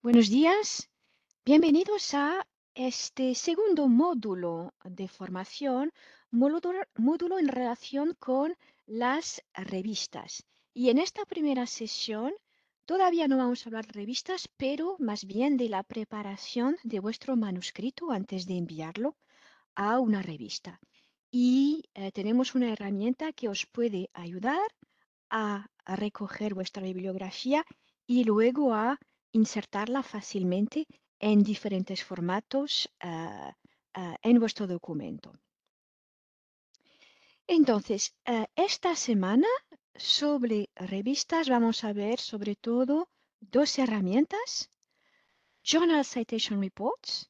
Buenos días, bienvenidos a este segundo módulo de formación, módulo, en relación con las revistas. Y en esta primera sesión todavía no vamos a hablar de revistas, pero más bien de la preparación de vuestro manuscrito antes de enviarlo a una revista. Y eh, tenemos una herramienta que os puede ayudar a recoger vuestra bibliografía y luego a insertarla fácilmente en diferentes formatos ah, ah, en vuestro documento. Entonces, ah, esta semana sobre revistas vamos a ver sobre todo dos herramientas. Journal Citation Reports.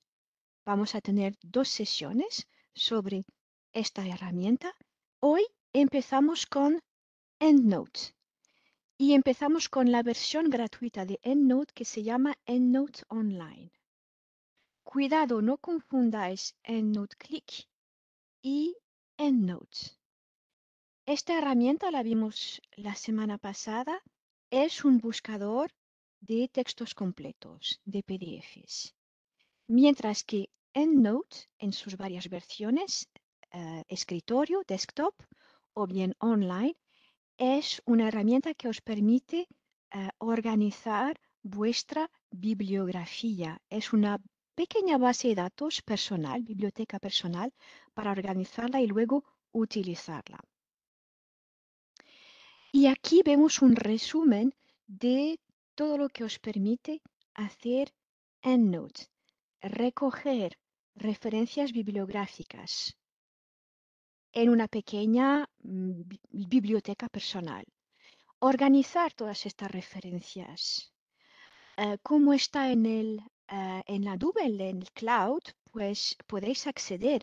Vamos a tener dos sesiones sobre esta herramienta. Hoy empezamos con EndNote. Y empezamos con la versión gratuita de EndNote que se llama EndNote Online. Cuidado, no confundáis EndNote Click y EndNote. Esta herramienta la vimos la semana pasada. Es un buscador de textos completos, de PDFs. Mientras que EndNote, en sus varias versiones, eh, escritorio, desktop o bien online, es una herramienta que os permite eh, organizar vuestra bibliografía. Es una pequeña base de datos personal, biblioteca personal, para organizarla y luego utilizarla. Y aquí vemos un resumen de todo lo que os permite hacer EndNote, recoger referencias bibliográficas, en una pequeña mm, biblioteca personal. Organizar todas estas referencias. Eh, como está en, eh, la Google en el cloud, pues podéis acceder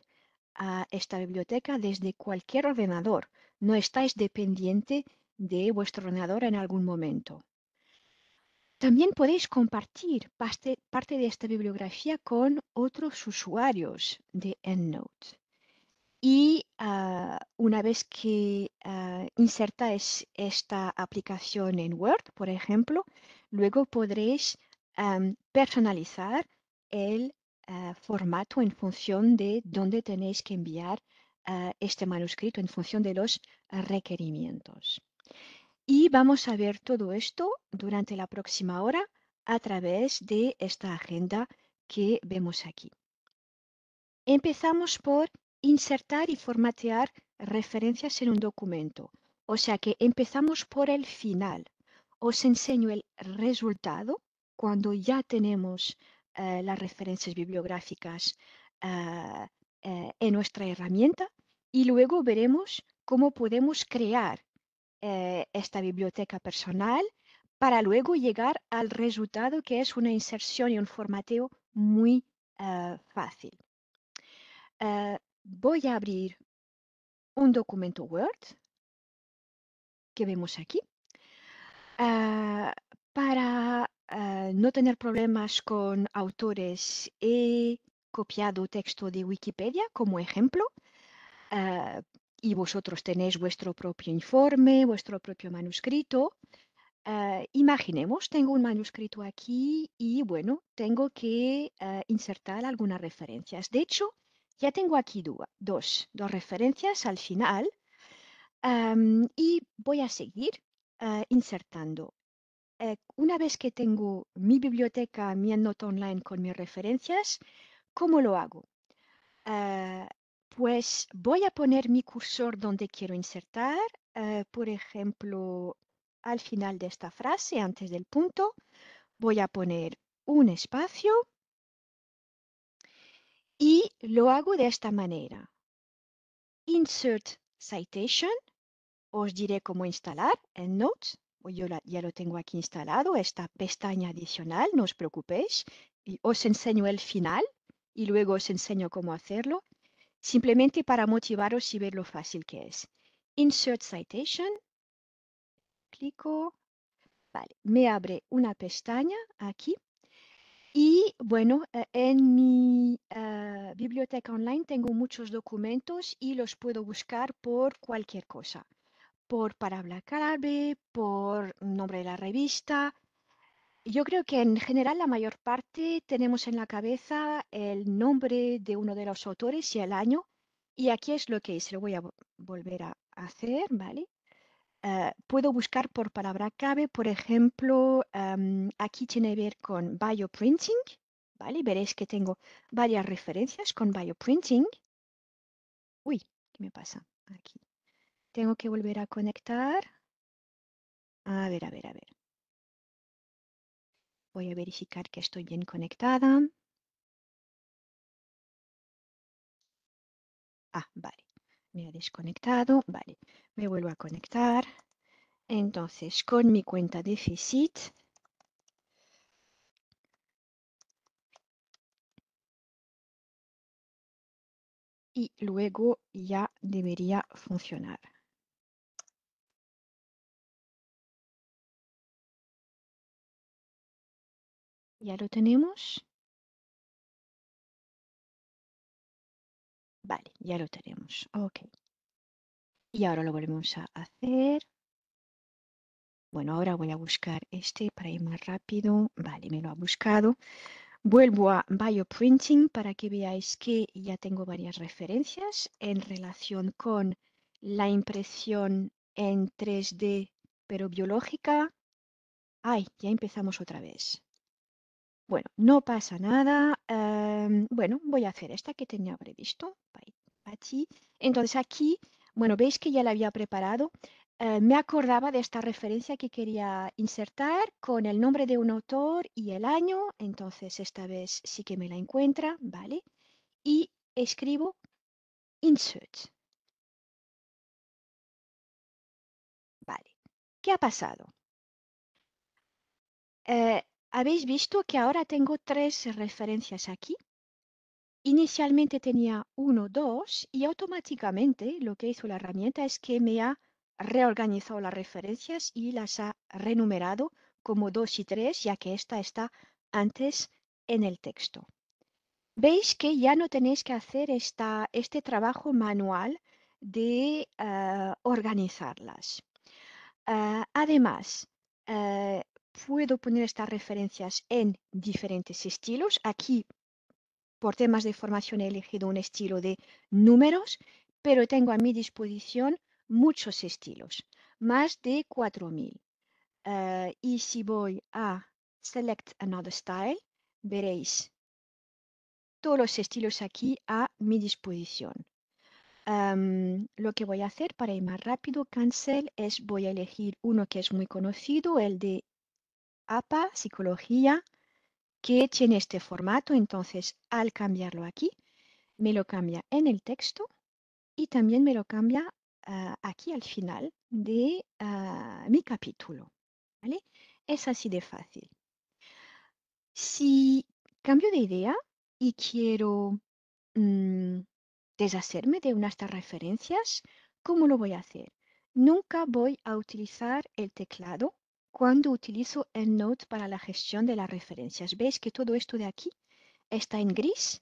a esta biblioteca desde cualquier ordenador. No estáis dependiente de vuestro ordenador en algún momento. También podéis compartir parte de esta bibliografía con otros usuarios de EndNote. Y ah, una vez que ah, insertáis esta aplicación en Word, por ejemplo, luego podréis personalizar el ah, formato en función de dónde tenéis que enviar este manuscrito, en función de los requerimientos. Y vamos a ver todo esto durante la próxima hora a través de esta agenda que vemos aquí. Empezamos por insertar y formatear referencias en un documento. O sea que empezamos por el final. Os enseño el resultado cuando ya tenemos eh, las referencias bibliográficas ah, eh, en nuestra herramienta y luego veremos cómo podemos crear eh, esta biblioteca personal para luego llegar al resultado que es una inserción y un formateo muy ah, fácil. Ah, voy a abrir un documento Word que vemos aquí ah, para ah, no tener problemas con autores. He copiado texto de Wikipedia como ejemplo ah, y vosotros tenéis vuestro propio informe, vuestro propio manuscrito. imaginemos, tengo un manuscrito aquí y bueno, tengo que insertar algunas referencias. De hecho, ya tengo aquí dos, dos referencias al final y voy a seguir ah, insertando. Eh, una vez que tengo mi biblioteca, mi nota online con mis referencias, ¿cómo lo hago? Ah, pues voy a poner mi cursor donde quiero insertar, eh, por ejemplo, al final de esta frase, antes del punto, voy a poner un espacio y lo hago de esta manera. Insert citation. Os diré cómo instalar EndNote. Yo ya lo tengo aquí instalado, esta pestaña adicional, no os preocupéis. os enseño el final y luego os enseño cómo hacerlo, simplemente para motivaros y ver lo fácil que es. Insert citation. Clico. Vale, me abre una pestaña aquí y bueno, eh, en mi eh, biblioteca online tengo muchos documentos y los puedo buscar por cualquier cosa, por palabra clave, por nombre de la revista. Yo creo que en general la mayor parte tenemos en la cabeza el nombre de uno de los autores y el año. Y aquí es lo que es. lo voy a volver a hacer, ¿vale? Eh, puedo buscar por palabra clave, por ejemplo, em, aquí tiene que ver con bioprinting, ¿vale? Veréis que tengo varias referencias con bioprinting. Uy, ¿qué me pasa aquí? Tengo que volver a conectar. A ver, a ver, a ver. Voy a verificar que estoy bien conectada. Ah, vale. Me ha desconectado. Vale me vuelvo a conectar. Entonces, con mi cuenta déficit, y luego ya debería funcionar. ¿Ya lo tenemos? Vale, ya lo tenemos. Ok. Y ahora lo volvemos a hacer. Bueno, ahora voy a buscar este para ir más rápido. Vale, me lo ha buscado. Vuelvo a Bioprinting para que veáis que ya tengo varias referencias en relación con la impresión en 3D, pero biológica. Ay, ya empezamos otra vez. Bueno, no pasa nada. Em, bueno, voy a hacer esta que tenía previsto. Entonces aquí bueno, veis que ya la había preparado. Eh, me acordaba de esta referencia que quería insertar con el nombre de un autor y el año, entonces esta vez sí que me la encuentra, ¿vale? Y escribo insert. Vale, ¿qué ha pasado? Eh, Habéis visto que ahora tengo tres referencias aquí Inicialmente tenía uno, dos y automáticamente lo que hizo la herramienta es que me ha reorganizado las referencias y las ha renumerado como 2 y 3, ya que esta está antes en el texto. Veis que ya no tenéis que hacer este trabajo manual de eh, organizarlas. Eh, además, eh, puedo poner estas referencias en diferentes estilos. Aquí por temas de formación he elegido un estilo de números, pero tengo a mi disposición muchos estilos, más de 4000. Eh, y si voy a Select Another Style, veréis todos los estilos aquí a mi disposición. Em, lo que voy a hacer para ir más rápido, cancel, es voy a elegir uno que es muy conocido, el de APA, psicología, que tiene este formato, entonces al cambiarlo aquí, me lo cambia en el texto y también me lo cambia ah, aquí al final de ah, mi capítulo. Es así de fácil. Si cambio de idea y quiero mm, deshacerme de unas de referencias, ¿cómo lo voy a hacer? Nunca voy a utilizar el teclado cuando utilizo el para la gestión de las referencias. ¿Veis que todo esto de aquí está en gris?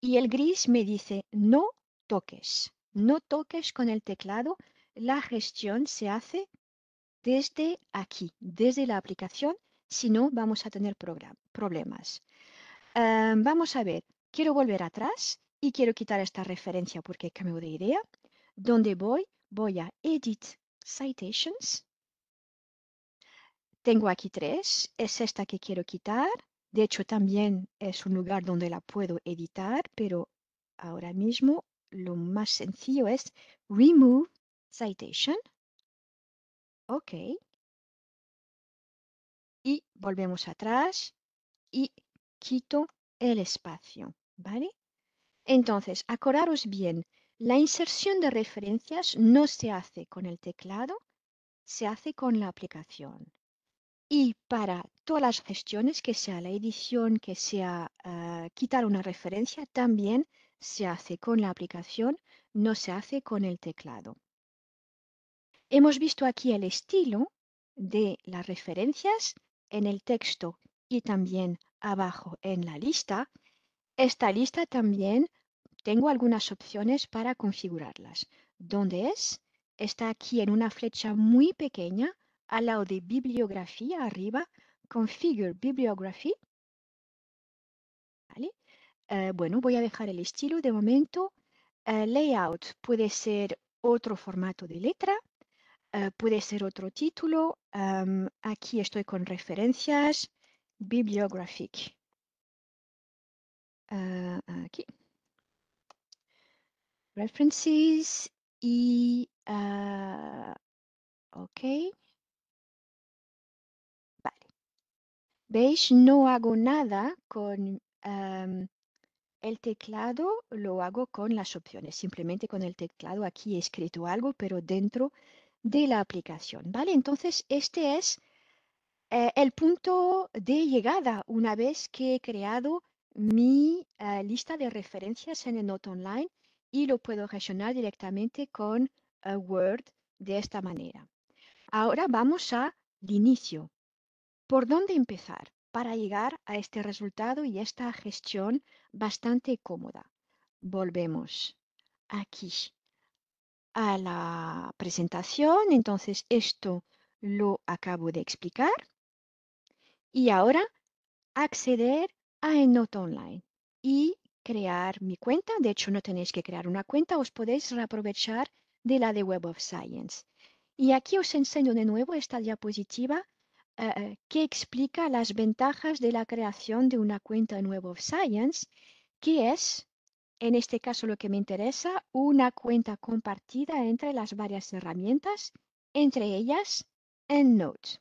Y el gris me dice, no toques, no toques con el teclado. La gestión se hace desde aquí, desde la aplicación, si no vamos a tener problemas. Ah, vamos a ver, quiero volver atrás y quiero quitar esta referencia porque cambio de idea. ¿Dónde voy? Voy a Edit Citations tengo aquí tres. Es esta que quiero quitar. De hecho, también es un lugar donde la puedo editar, pero ahora mismo lo más sencillo es remove citation. OK. Y volvemos atrás y quito el espacio, ¿vale? Entonces, acordaros bien, la inserción de referencias no se hace con el teclado, se hace con la aplicación. Y para todas las gestiones, que sea la edición, que sea ah, quitar una referencia, también se hace con la aplicación, no se hace con el teclado. Hemos visto aquí el estilo de las referencias en el texto y también abajo en la lista. Esta lista también tengo algunas opciones para configurarlas. ¿Dónde es? Está aquí en una flecha muy pequeña al lado de bibliografía arriba, configure bibliography. ¿Vale? Eh, bueno, voy a dejar el estilo de momento. Eh, layout puede ser otro formato de letra, eh, puede ser otro título. Em, aquí estoy con referencias, bibliographic. aquí. References y... Uh, ok. ¿Veis? No hago nada con el teclado, lo hago con las opciones. Simplemente con el teclado aquí he escrito algo, pero dentro de la aplicación. ¿Vale? Entonces, este es eh, el punto de llegada una vez que he creado mi eh, lista de referencias en el Note Online y lo puedo gestionar directamente con eh, Word de esta manera. Ahora vamos al inicio. ¿Por dónde empezar para llegar a este resultado y esta gestión bastante cómoda? Volvemos aquí a la presentación. Entonces, esto lo acabo de explicar. Y ahora, acceder a EndNote Online y crear mi cuenta. De hecho, no tenéis que crear una cuenta, os podéis reaprovechar de la de Web of Science. Y aquí os enseño de nuevo esta diapositiva eh, que explica las ventajas de la creación de una cuenta en Web of Science, que es, en este caso lo que me interesa, una cuenta compartida entre las varias herramientas, entre ellas EndNote.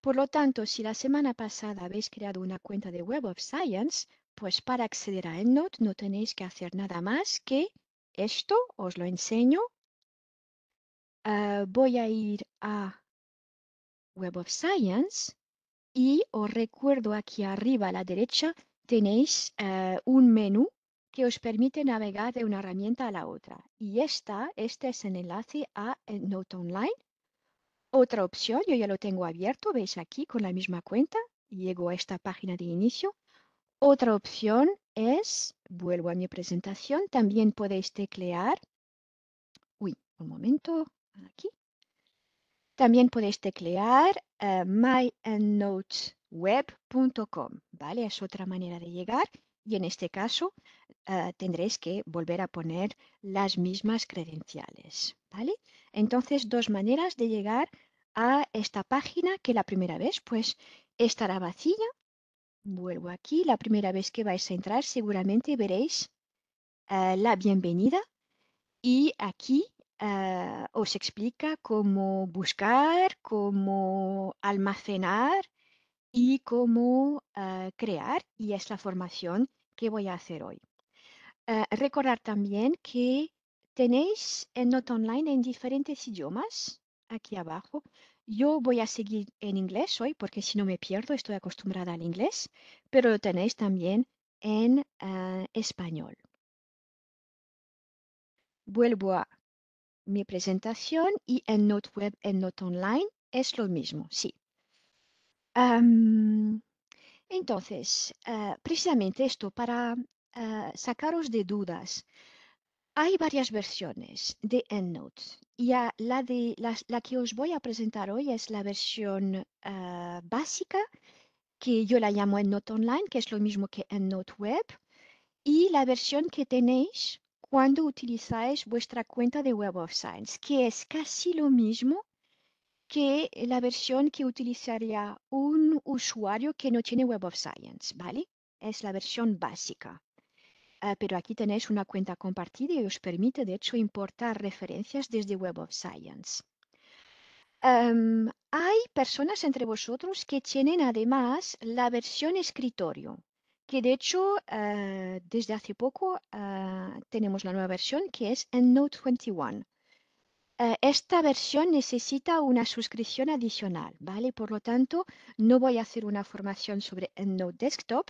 Por lo tanto, si la semana pasada habéis creado una cuenta de Web of Science, pues para acceder a EndNote no tenéis que hacer nada más que esto, os lo enseño. Eh, voy a ir a Web of Science y os recuerdo aquí arriba a la derecha tenéis eh, un menú que os permite navegar de una herramienta a la otra. Y esta, este es el enlace a eh, Note Online. Otra opción, yo ya lo tengo abierto, veis aquí con la misma cuenta, llego a esta página de inicio. Otra opción es, vuelvo a mi presentación, también podéis teclear, uy, un momento, aquí, también podéis teclear uh, ¿vale? Es otra manera de llegar y en este caso eh, tendréis que volver a poner las mismas credenciales, ¿vale? Entonces, dos maneras de llegar a esta página que la primera vez pues estará vacía. Vuelvo aquí, la primera vez que vais a entrar seguramente veréis eh, la bienvenida y aquí eh, os explica cómo buscar, cómo almacenar y cómo eh, crear. Y es la formación que voy a hacer hoy. Eh, recordar también que tenéis en Not Online en diferentes idiomas aquí abajo. Yo voy a seguir en inglés hoy porque si no me pierdo, estoy acostumbrada al inglés, pero lo tenéis también en español. Vuelvo a mi presentación y EndNote Web, en Online, es lo mismo, sí. entonces, eh, precisamente esto, para eh, sacaros de dudas, hay varias versiones de EndNote. y la, de, la, que os voy a presentar hoy es la versión eh, básica, que yo la llamo EndNote Online, que es lo mismo que EndNote Web. Y la versión que tenéis cuando utilizáis vuestra cuenta de Web of Science, que es casi lo mismo que la versión que utilizaría un usuario que no tiene Web of Science, ¿vale? Es la versión básica. Ah, pero aquí tenéis una cuenta compartida y os permite, de hecho, importar referencias desde Web of Science. hay personas entre vosotros que tienen además la versión escritorio, que de hecho eh, desde hace poco eh, tenemos la nueva versión que es EndNote 21. Eh, esta versión necesita una suscripción adicional, ¿vale? Por lo tanto, no voy a hacer una formación sobre EndNote Desktop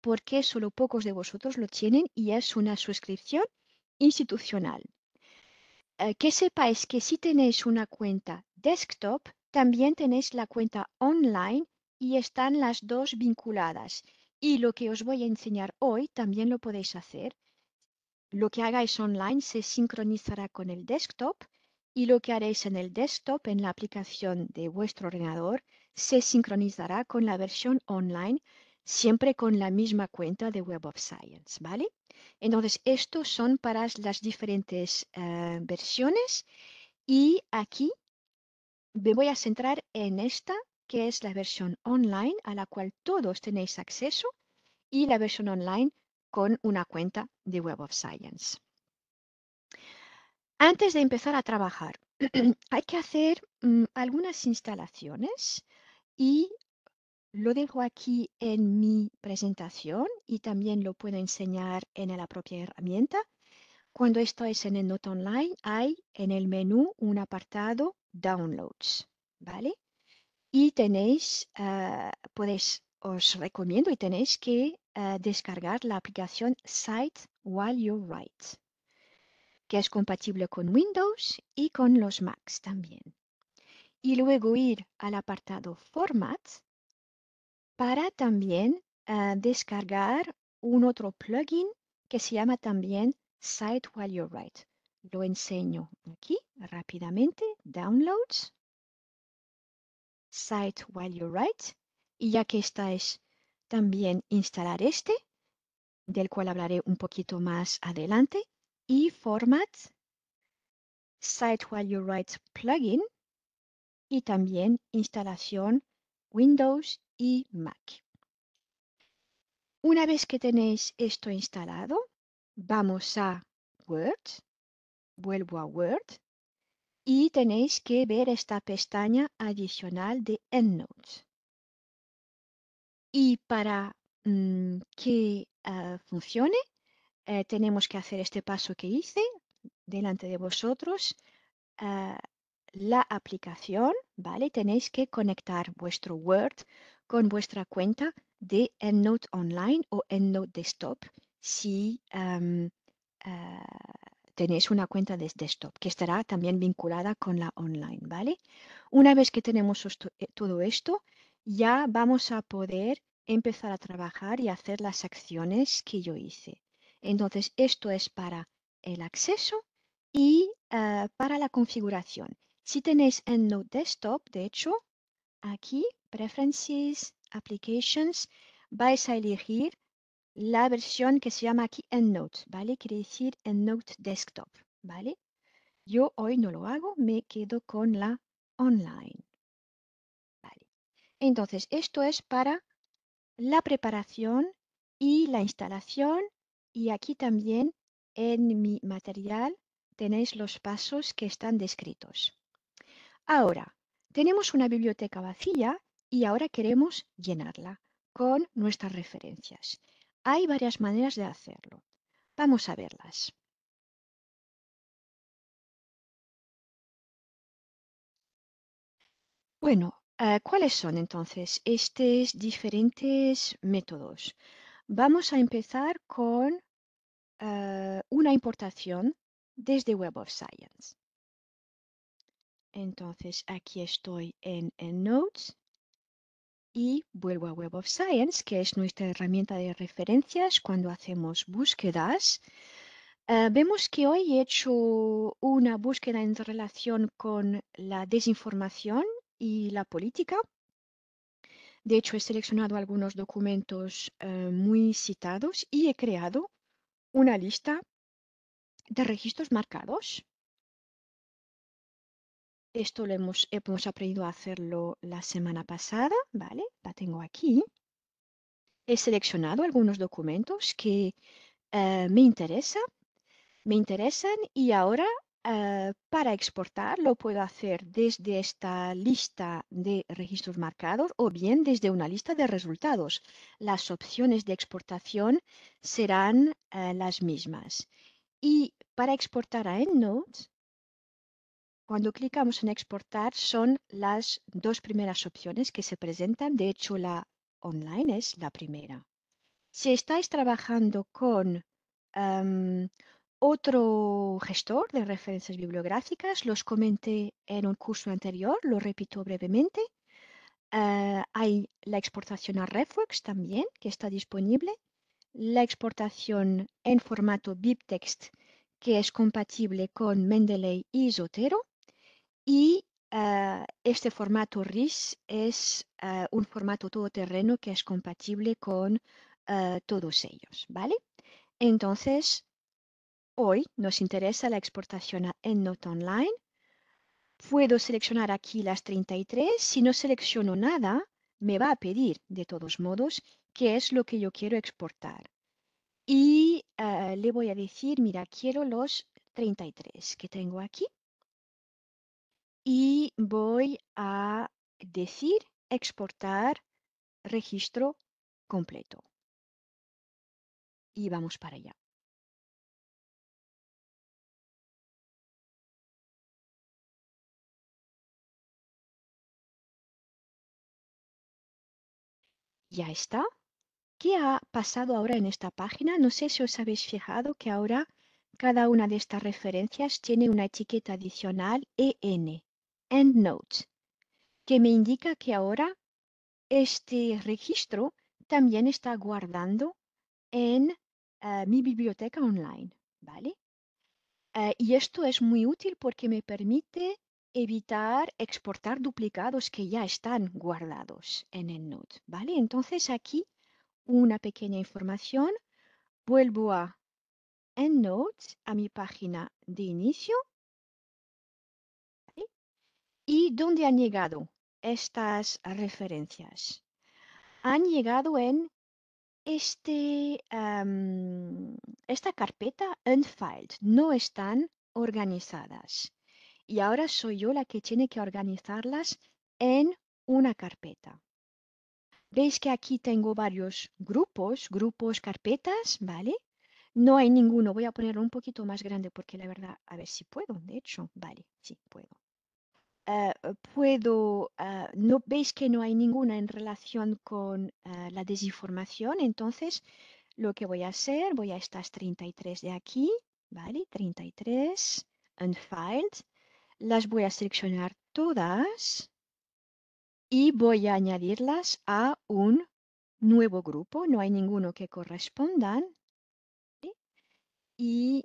porque solo pocos de vosotros lo tienen y es una suscripción institucional. que sepáis que si tenéis una cuenta desktop, también tenéis la cuenta online y están las dos vinculadas. Y lo que os voy a enseñar hoy también lo podéis hacer. Lo que hagáis online se sincronizará con el desktop y lo que haréis en el desktop, en la aplicación de vuestro ordenador, se sincronizará con la versión online, siempre con la misma cuenta de Web of Science, ¿vale? Entonces, estos son para las diferentes eh, versiones y aquí me voy a centrar en esta que es la versión online a la cual todos tenéis acceso y la versión online con una cuenta de Web of Science. Antes de empezar a trabajar, hay que hacer mm, algunas instalaciones y lo dejo aquí en mi presentación y también lo puedo enseñar en la propia herramienta. Cuando estáis en el Note Online, hay en el menú un apartado Downloads, ¿vale? y tenéis, ah, podéis, pues, os recomiendo y tenéis que ah, descargar la aplicación Site While You Write, que es compatible con Windows y con los Macs también. Y luego ir al apartado Format para también ah, descargar un otro plugin que se llama también Site While You Write. Lo enseño aquí rápidamente, Downloads Site While You Write. Y ya que esta es también instalar este, del cual hablaré un poquito más adelante, y Format, Site While You Write Plugin, y también instalación Windows y Mac. Una vez que tenéis esto instalado, vamos a Word, vuelvo a Word y tenéis que ver esta pestaña adicional de EndNote. Y para mm, que ah, funcione, eh, tenemos que hacer este paso que hice delante de vosotros. Ah, la aplicación, ¿vale? Tenéis que conectar vuestro Word con vuestra cuenta de EndNote Online o EndNote Desktop ah, tenéis una cuenta de desktop que estará también vinculada con la online, ¿vale? Una vez que tenemos eh, todo esto, ya vamos a poder empezar a trabajar y hacer las acciones que yo hice. Entonces, esto es para el acceso y eh, para la configuración. Si tenéis en Node Desktop, de hecho, aquí, Preferences, Applications, vais a elegir la versión que se llama aquí EndNote, ¿vale? Quiere decir EndNote Desktop, ¿vale? Yo hoy no lo hago, me quedo con la online. ¿vale? Entonces, esto es para la preparación y la instalación y aquí también en mi material tenéis los pasos que están descritos. Ahora, tenemos una biblioteca vacía y ahora queremos llenarla con nuestras referencias. Hay varias maneras de hacerlo. Vamos a verlas. Bueno, eh, ¿cuáles son entonces estos diferentes métodos? Vamos a empezar con eh, una importación desde Web of Science. Entonces, aquí estoy en, EndNote y vuelvo a Web of Science, que es nuestra herramienta de referencias cuando hacemos búsquedas. Eh, vemos que hoy he hecho una búsqueda en relación con la desinformación y la política. De hecho, he seleccionado algunos documentos eh, muy citados y he creado una lista de registros marcados esto lo hemos, aprendido a hacerlo la semana pasada, ¿vale? La tengo aquí. He seleccionado algunos documentos que eh, me interesan, me interesan y ahora eh, para exportar lo puedo hacer desde esta lista de registros marcados o bien desde una lista de resultados. Las opciones de exportación serán eh, las mismas. Y para exportar a EndNote cuando clicamos en exportar son las dos primeras opciones que se presentan. De hecho, la online es la primera. Si estáis trabajando con em, otro gestor de referencias bibliográficas, los comenté en un curso anterior, lo repito brevemente. Eh, hay la exportación a RefWorks también, que está disponible. La exportación en formato BibTeX, que es compatible con Mendeley y Zotero. Y ah, este formato RIS es ah, un formato todoterreno que es compatible con ah, todos ellos, ¿vale? Entonces, hoy nos interesa la exportación a EndNote Online. Puedo seleccionar aquí las 33. Si no selecciono nada, me va a pedir, de todos modos, qué es lo que yo quiero exportar. Y le voy a decir, mira, quiero los 33 que tengo aquí y voy a decir exportar registro completo. Y vamos para allá. Ya está. ¿Qué ha pasado ahora en esta página? No sé si os habéis fijado que ahora cada una de estas referencias tiene una etiqueta adicional EN. EndNote, que me indica que ahora este registro también está guardando en eh, mi biblioteca online, ¿vale? Eh, y esto es muy útil porque me permite evitar exportar duplicados que ya están guardados en EndNote, ¿vale? Entonces aquí una pequeña información, vuelvo a EndNote, a mi página de inicio, ¿Y dónde han llegado estas referencias? Han llegado en este, esta carpeta Unfiled, no están organizadas. Y ahora soy yo la que tiene que organizarlas en una carpeta. Veis que aquí tengo varios grupos, grupos, carpetas, ¿vale? No hay ninguno. Voy a ponerlo un poquito más grande porque la verdad, a ver si puedo, de hecho, vale, sí puedo. Eh, eh, puedo, eh, no veis que no hay ninguna en relación con la desinformación, entonces lo que voy a hacer, voy a estas 33 de aquí, ¿vale? 33, Unfiled, las voy a seleccionar todas y voy a añadirlas a un nuevo grupo, no hay ninguno que correspondan. Y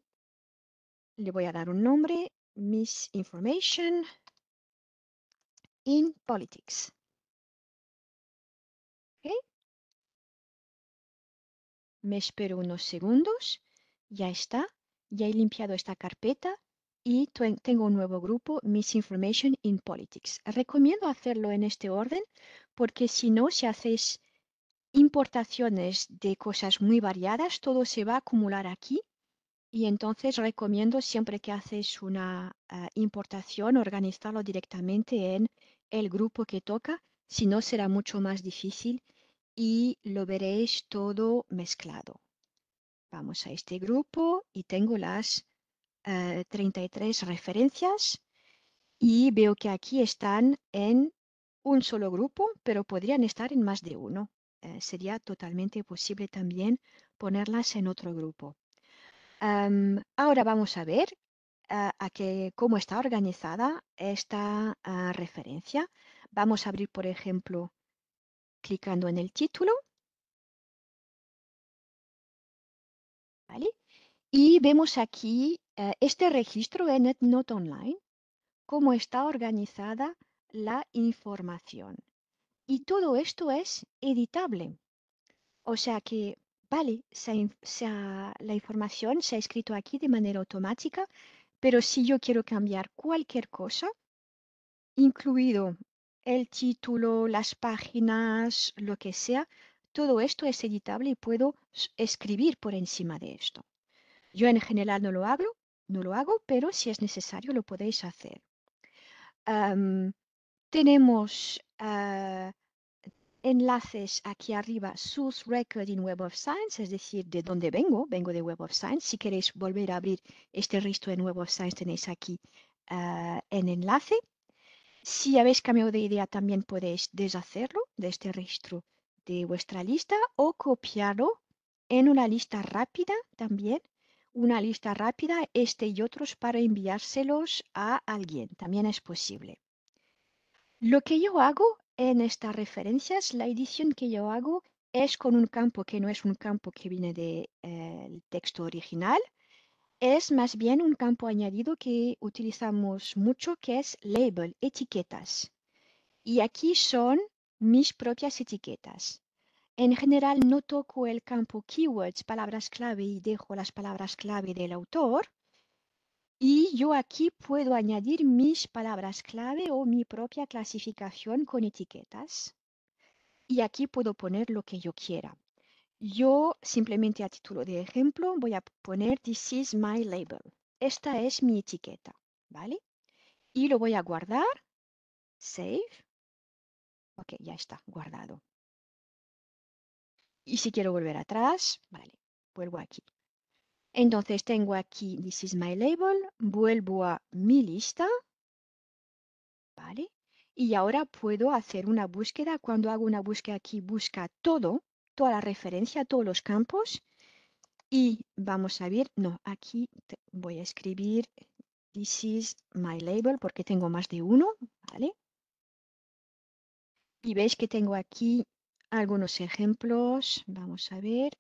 le voy a dar un nombre, Miss Information, in politics. Me espero unos segundos. Ya está. Ya he limpiado esta carpeta y tengo un nuevo grupo, Misinformation in Politics. Recomiendo hacerlo en este orden porque si no, si haces importaciones de cosas muy variadas, todo se va a acumular aquí y entonces recomiendo siempre que haces una eh, importación organizarlo directamente en el grupo que toca, si no será mucho más difícil y lo veréis todo mezclado. Vamos a este grupo y tengo las 33 eh, referencias y veo que aquí están en un solo grupo, pero podrían estar en más de uno. Eh, sería totalmente posible también ponerlas en otro grupo. ahora vamos a ver a, que, cómo está organizada esta ah, referencia. Vamos a abrir, por ejemplo, clicando en el título. Y vemos aquí eh, este registro en netnote Online, cómo está organizada la información. Y todo esto es editable. O sea que, vale, la información se ha escrito aquí de manera automática, pero si yo quiero cambiar cualquier cosa, incluido el título, las páginas, lo que sea, todo esto es editable y puedo escribir por encima de esto. Yo en general no lo hago, no lo hago, pero si es necesario lo podéis hacer. tenemos ah, enlaces aquí arriba, sus record in Web of Science, es decir, de dónde vengo, vengo de Web of Science. Si queréis volver a abrir este registro en Web of Science, tenéis aquí ah, enlace. Si habéis cambiado de idea, también podéis deshacerlo de este registro de vuestra lista o copiarlo en una lista rápida también. Una lista rápida, este y otros, para enviárselos a alguien. También es posible. Lo que yo hago en estas referencias, la edición que yo hago es con un campo que no es un campo que viene del eh, texto original, es más bien un campo añadido que utilizamos mucho, que es label, etiquetas. Y aquí son mis propias etiquetas. En general no toco el campo keywords, palabras clave, y dejo las palabras clave del autor, y yo aquí puedo añadir mis palabras clave o mi propia clasificación con etiquetas. Y aquí puedo poner lo que yo quiera. Yo simplemente a título de ejemplo voy a poner This is my label. Esta es mi etiqueta, ¿vale? Y lo voy a guardar. Save. Ok, ya está, guardado. Y si quiero volver atrás, vale, vuelvo aquí. Entonces tengo aquí This is my label, vuelvo a mi lista, ¿vale? Y ahora puedo hacer una búsqueda. Cuando hago una búsqueda aquí, busca todo, toda la referencia, todos los campos. Y vamos a ver, no, aquí voy a escribir This is my label porque tengo más de uno, ¿vale? Y veis que tengo aquí algunos ejemplos. Vamos a ver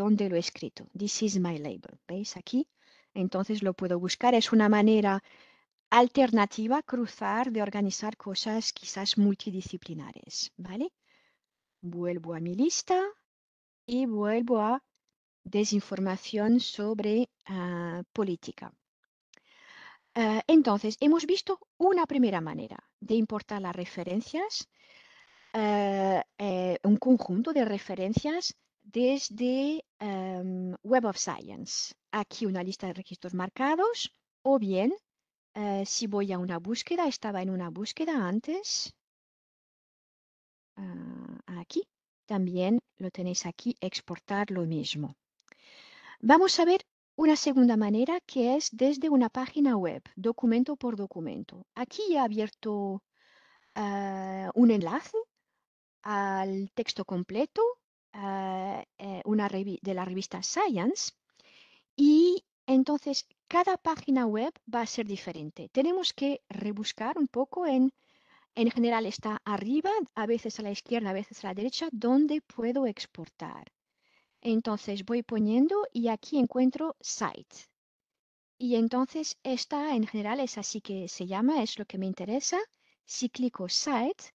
dónde lo he escrito. This is my label. ¿Veis aquí? Entonces lo puedo buscar. Es una manera alternativa, cruzar, de organizar cosas quizás multidisciplinares. ¿Vale? Vuelvo a mi lista y vuelvo a desinformación sobre ah, política. Ah, entonces, hemos visto una primera manera de importar las referencias, ah, eh, un conjunto de referencias desde em, Web of Science. Aquí una lista de registros marcados o bien eh, si voy a una búsqueda, estaba en una búsqueda antes. Ah, aquí también lo tenéis aquí, exportar lo mismo. Vamos a ver una segunda manera que es desde una página web, documento por documento. Aquí he abierto eh, un enlace al texto completo Ah, eh, una de la revista Science y entonces cada página web va a ser diferente. Tenemos que rebuscar un poco en, en general está arriba, a veces a la izquierda, a veces a la derecha, donde puedo exportar. Entonces voy poniendo y aquí encuentro site. Y entonces esta en general es así que se llama, es lo que me interesa. Si clico site,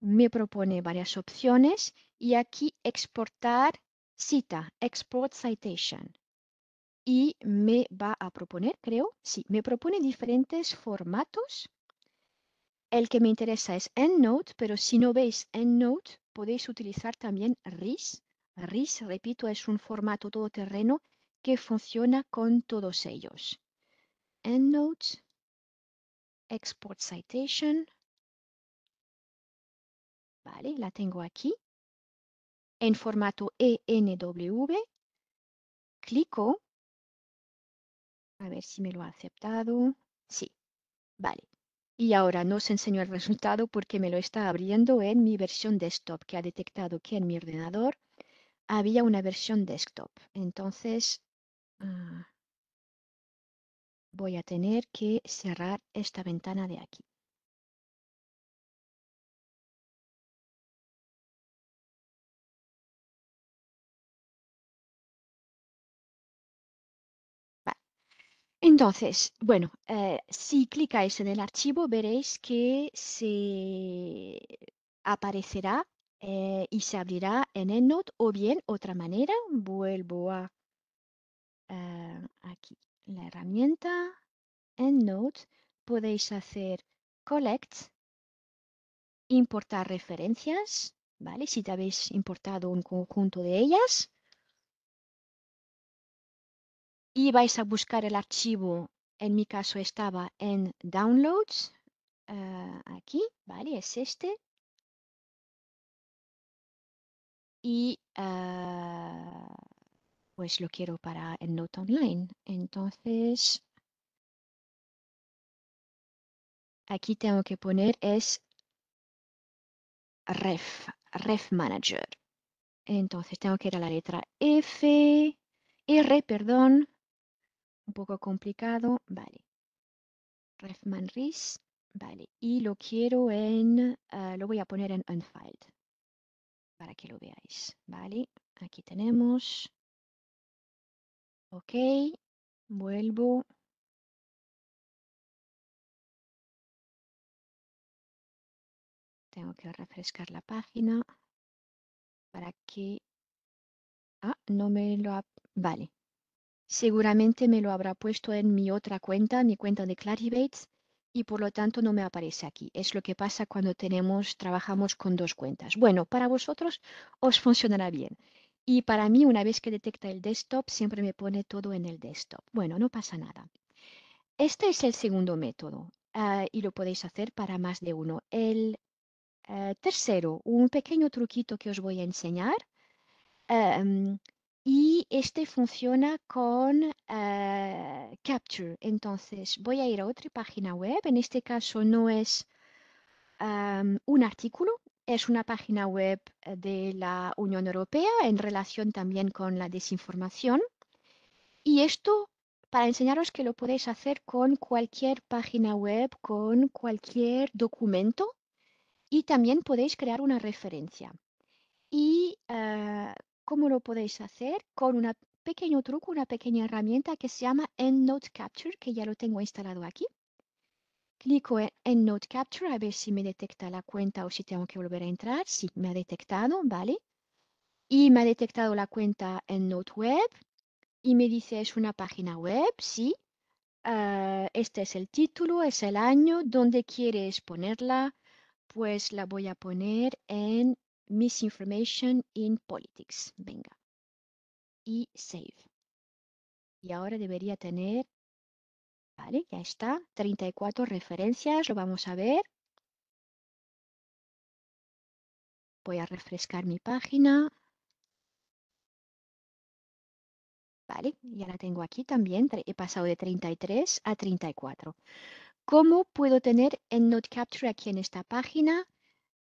me propone varias opciones y aquí exportar cita, export citation. Y me va a proponer, creo, sí, me propone diferentes formatos. El que me interesa es EndNote, pero si no veis EndNote, podéis utilizar también RIS. RIS, repito, es un formato todoterreno que funciona con todos ellos. EndNote, Export Citation. Vale, la tengo aquí en formato ENW. Clico. A ver si me lo ha aceptado. Sí, vale. Y ahora no os enseño el resultado porque me lo está abriendo en mi versión desktop, que ha detectado que en mi ordenador había una versión desktop. Entonces, ah, voy a tener que cerrar esta ventana de aquí. Entonces, bueno, eh, si clicáis en el archivo veréis que se aparecerá eh, y se abrirá en EndNote o bien otra manera, vuelvo a eh, aquí la herramienta EndNote, podéis hacer Collect, importar referencias, ¿vale? Si te habéis importado un conjunto de ellas y vais a buscar el archivo. En mi caso estaba en Downloads. Ah, aquí, ¿vale? Es este. Y ah, pues lo quiero para el Note Online. Entonces, aquí tengo que poner es ref, ref manager. Entonces tengo que ir a la letra F, R, perdón, un poco complicado, vale. Refman vale. Y lo quiero en, ah, lo voy a poner en Unfiled para que lo veáis, vale. Aquí tenemos. Ok, vuelvo. Tengo que refrescar la página para que... Ah, no me lo... Ha... Vale, Seguramente me lo habrá puesto en mi otra cuenta, mi cuenta de Claribates, y por lo tanto no me aparece aquí. Es lo que pasa cuando tenemos, trabajamos con dos cuentas. Bueno, para vosotros os funcionará bien. Y para mí, una vez que detecta el desktop, siempre me pone todo en el desktop. Bueno, no pasa nada. Este es el segundo método ah, y lo podéis hacer para más de uno. El ah, tercero, un pequeño truquito que os voy a enseñar. Ah, mm, y este funciona con eh, Capture. Entonces voy a ir a otra página web. En este caso no es un artículo, es una página web eh, de la Unión Europea en relación también con la desinformación. Y esto para enseñaros que lo podéis hacer con cualquier página web, con cualquier documento y también podéis crear una referencia. Y eh, ¿Cómo lo podéis hacer? Con un pequeño truco, una pequeña herramienta que se llama EndNote Capture, que ya lo tengo instalado aquí. Clico en EndNote Capture a ver si me detecta la cuenta o si tengo que volver a entrar. Sí, me ha detectado, ¿vale? Y me ha detectado la cuenta EndNote Web y me dice es una página web, sí. Ah, este es el título, es el año, ¿dónde quieres ponerla? Pues la voy a poner en Misinformation in Politics. Venga. Y save. Y ahora debería tener, vale, ya está, 34 referencias, lo vamos a ver. Voy a refrescar mi página. Vale, ya la tengo aquí también, he pasado de 33 a 34. ¿Cómo puedo tener en Note Capture aquí en esta página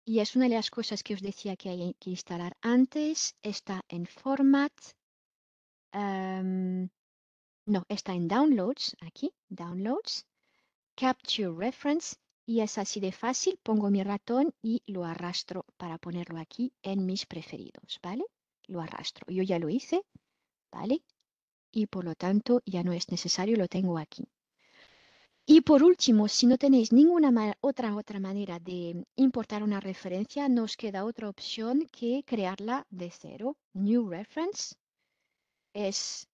y es una de las cosas que os decía que hay que instalar antes. Está en format. Em, no, está en downloads. Aquí, downloads. Capture reference. Y es así de fácil. Pongo mi ratón y lo arrastro para ponerlo aquí en mis preferidos. ¿Vale? Lo arrastro. Yo ya lo hice. ¿Vale? Y por lo tanto ya no es necesario, lo tengo aquí. Y por último, si no tenéis ninguna otra, otra manera de importar una referencia, nos queda otra opción que crearla de cero. New Reference es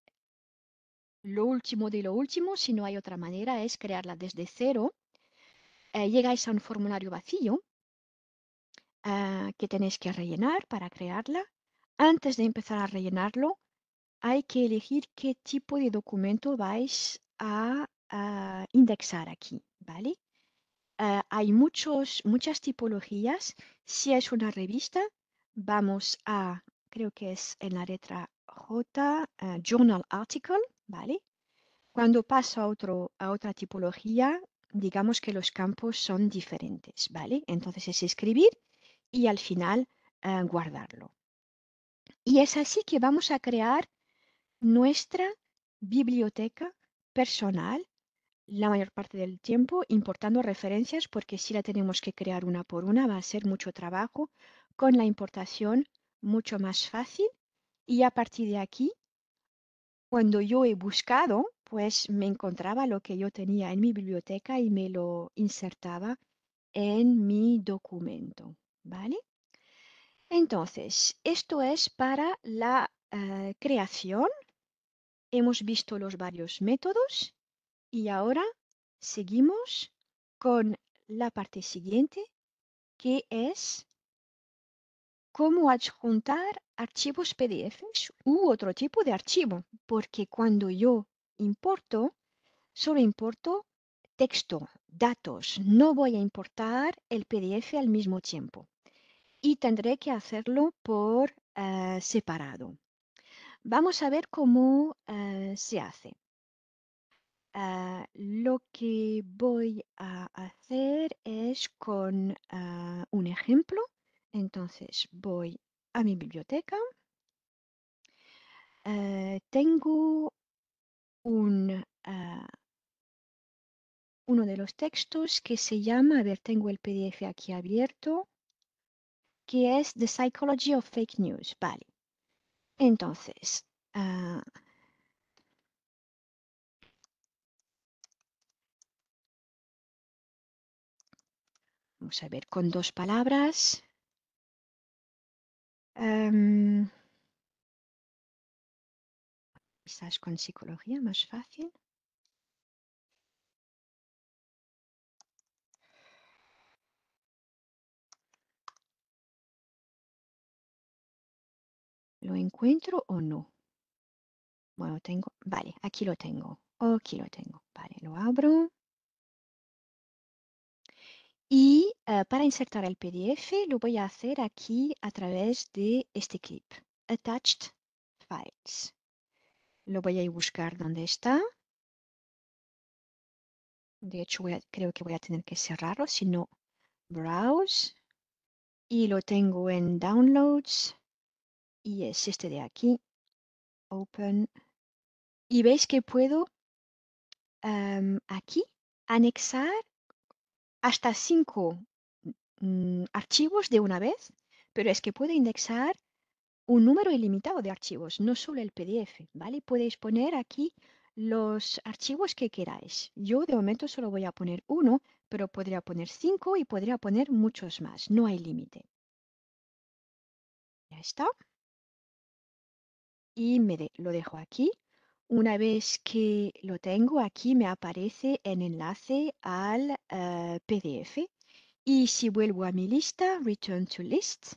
lo último de lo último. Si no hay otra manera, es crearla desde cero. Eh, llegáis a un formulario vacío ah, que tenéis que rellenar para crearla. Antes de empezar a rellenarlo, hay que elegir qué tipo de documento vais a indexar aquí, ¿vale? Ah, hay muchos, muchas tipologías. Si es una revista, vamos a, creo que es en la letra J, ah, Journal Article, ¿vale? Cuando paso a, otro, a otra tipología, digamos que los campos son diferentes, ¿vale? Entonces es escribir y al final ah, guardarlo. Y es así que vamos a crear nuestra biblioteca personal la mayor parte del tiempo importando referencias porque si la tenemos que crear una por una va a ser mucho trabajo. Con la importación mucho más fácil y a partir de aquí, cuando yo he buscado, pues me encontraba lo que yo tenía en mi biblioteca y me lo insertaba en mi documento, ¿vale? Entonces, esto es para la eh, creación. Hemos visto los varios métodos y ahora seguimos con la parte siguiente, que es cómo adjuntar archivos PDF u otro tipo de archivo, porque cuando yo importo, solo importo texto, datos, no voy a importar el PDF al mismo tiempo y tendré que hacerlo por eh, separado. Vamos a ver cómo eh, se hace. Ah, lo que voy a hacer es con ah, un ejemplo. Entonces voy a mi biblioteca. Eh, tengo un, ah, uno de los textos que se llama, a ver, tengo el PDF aquí abierto, que es The Psychology of Fake News. Vale. Entonces, Vamos a ver, con dos palabras. Em, quizás con psicología más fácil. ¿Lo encuentro o no? Bueno, tengo, vale, aquí lo tengo, aquí lo tengo, vale, lo abro. Y eh, para insertar el PDF lo voy a hacer aquí a través de este clip, Attached Files. Lo voy a ir buscar donde está. De hecho, creo que voy a tener que cerrarlo, si no, Browse. Y lo tengo en Downloads. Y es este de aquí, Open. Y veis que puedo em, aquí anexar hasta cinco mm, archivos de una vez, pero es que puede indexar un número ilimitado de archivos, no solo el PDF, ¿vale? Podéis poner aquí los archivos que queráis. Yo de momento solo voy a poner uno, pero podría poner cinco y podría poner muchos más. No hay límite. Ya está. Y me lo dejo aquí. Una vez que lo tengo aquí, me aparece el enlace al eh, PDF. Y si vuelvo a mi lista, Return to List,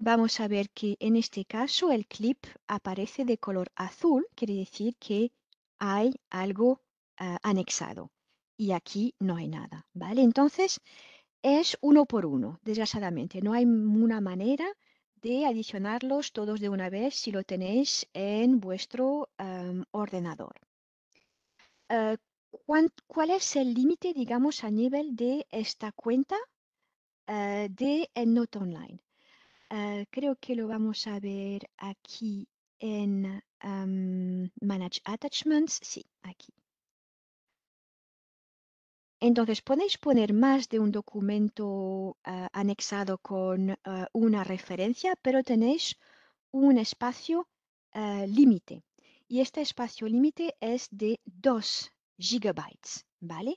vamos a ver que en este caso el clip aparece de color azul, quiere decir que hay algo eh, anexado. Y aquí no hay nada, ¿vale? Entonces, es uno por uno, desgraciadamente. No hay una manera de adicionarlos todos de una vez si lo tenéis en vuestro em, ordenador. Eh, ¿Cuál es el límite, digamos, a nivel de esta cuenta eh, de not Online? Eh, creo que lo vamos a ver aquí en em, Manage Attachments. Sí, aquí. Entonces, podéis poner más de un documento eh, anexado con eh, una referencia, pero tenéis un espacio eh, límite. Y este espacio límite es de 2 gigabytes, ¿vale?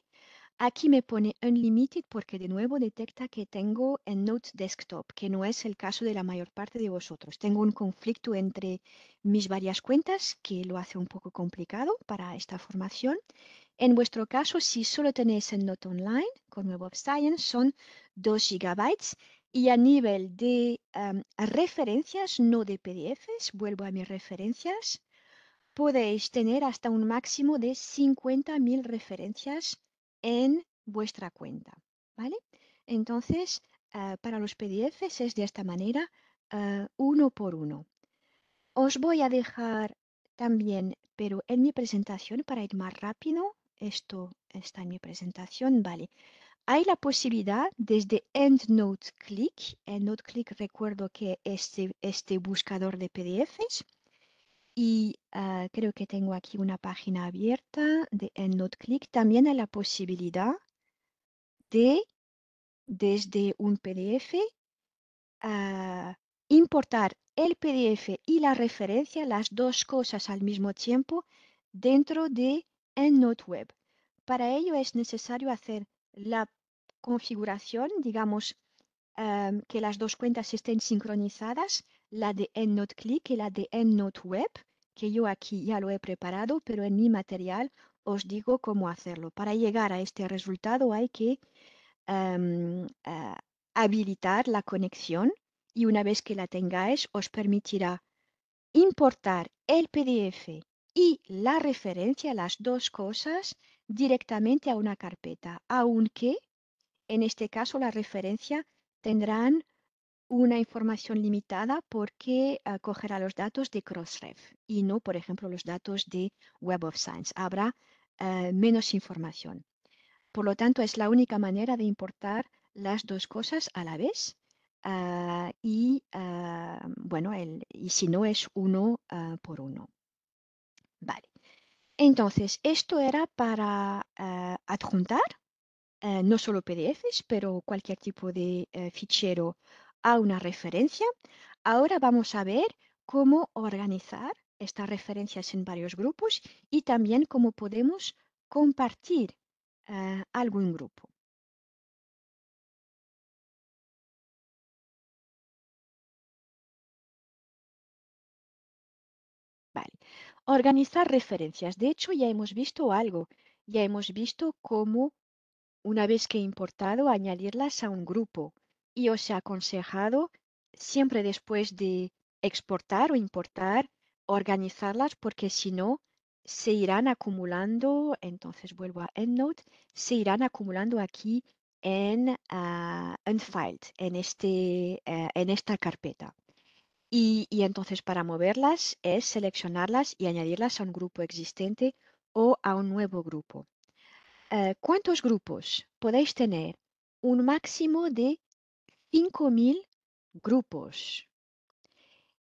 Aquí me pone Unlimited porque de nuevo detecta que tengo en Note Desktop, que no es el caso de la mayor parte de vosotros. Tengo un conflicto entre mis varias cuentas que lo hace un poco complicado para esta formación. En vuestro caso, si solo tenéis el Note Online con Web of Science, son 2 gigabytes. Y a nivel de em, referencias, no de PDFs, vuelvo a mis referencias, podéis tener hasta un máximo de 50.000 referencias en vuestra cuenta, ¿vale? Entonces, eh, para los PDFs es de esta manera, eh, uno por uno. Os voy a dejar también, pero en mi presentación, para ir más rápido, esto está en mi presentación, vale. Hay la posibilidad desde EndNote Click, EndNote Click recuerdo que este, este buscador de PDFs, y ah, creo que tengo aquí una página abierta de Click. También hay la posibilidad de, desde un PDF, ah, importar el PDF y la referencia, las dos cosas al mismo tiempo, dentro de EndNote Web. Para ello es necesario hacer la configuración, digamos, ah, que las dos cuentas estén sincronizadas la de Click y la de Web que yo aquí ya lo he preparado, pero en mi material os digo cómo hacerlo. Para llegar a este resultado hay que em, eh, habilitar la conexión y una vez que la tengáis os permitirá importar el PDF y la referencia, las dos cosas, directamente a una carpeta, aunque en este caso la referencia tendrán una información limitada porque cogerá los datos de Crossref y no, por ejemplo, los datos de Web of Science. Habrá eh, menos información. Por lo tanto, es la única manera de importar las dos cosas a la vez. Ah, y ah, bueno, y si no es uno ah, por uno. Vale. Entonces, esto era para adjuntar eh, no solo PDFs, pero cualquier tipo de eh, fichero a una referencia. Ahora vamos a ver cómo organizar estas referencias en varios grupos y también cómo podemos compartir eh, algo algún grupo. Vale. Organizar referencias. De hecho, ya hemos visto algo. Ya hemos visto cómo, una vez que he importado, añadirlas a un grupo y os he aconsejado siempre después de exportar o importar, organizarlas porque si no, se irán acumulando, entonces vuelvo a EndNote, se irán acumulando aquí en Unfiled, ah, en, este, eh, en esta carpeta. Y, y, entonces para moverlas es seleccionarlas y añadirlas a un grupo existente o a un nuevo grupo. Eh, ¿Cuántos grupos podéis tener? Un máximo de 5.000 grupos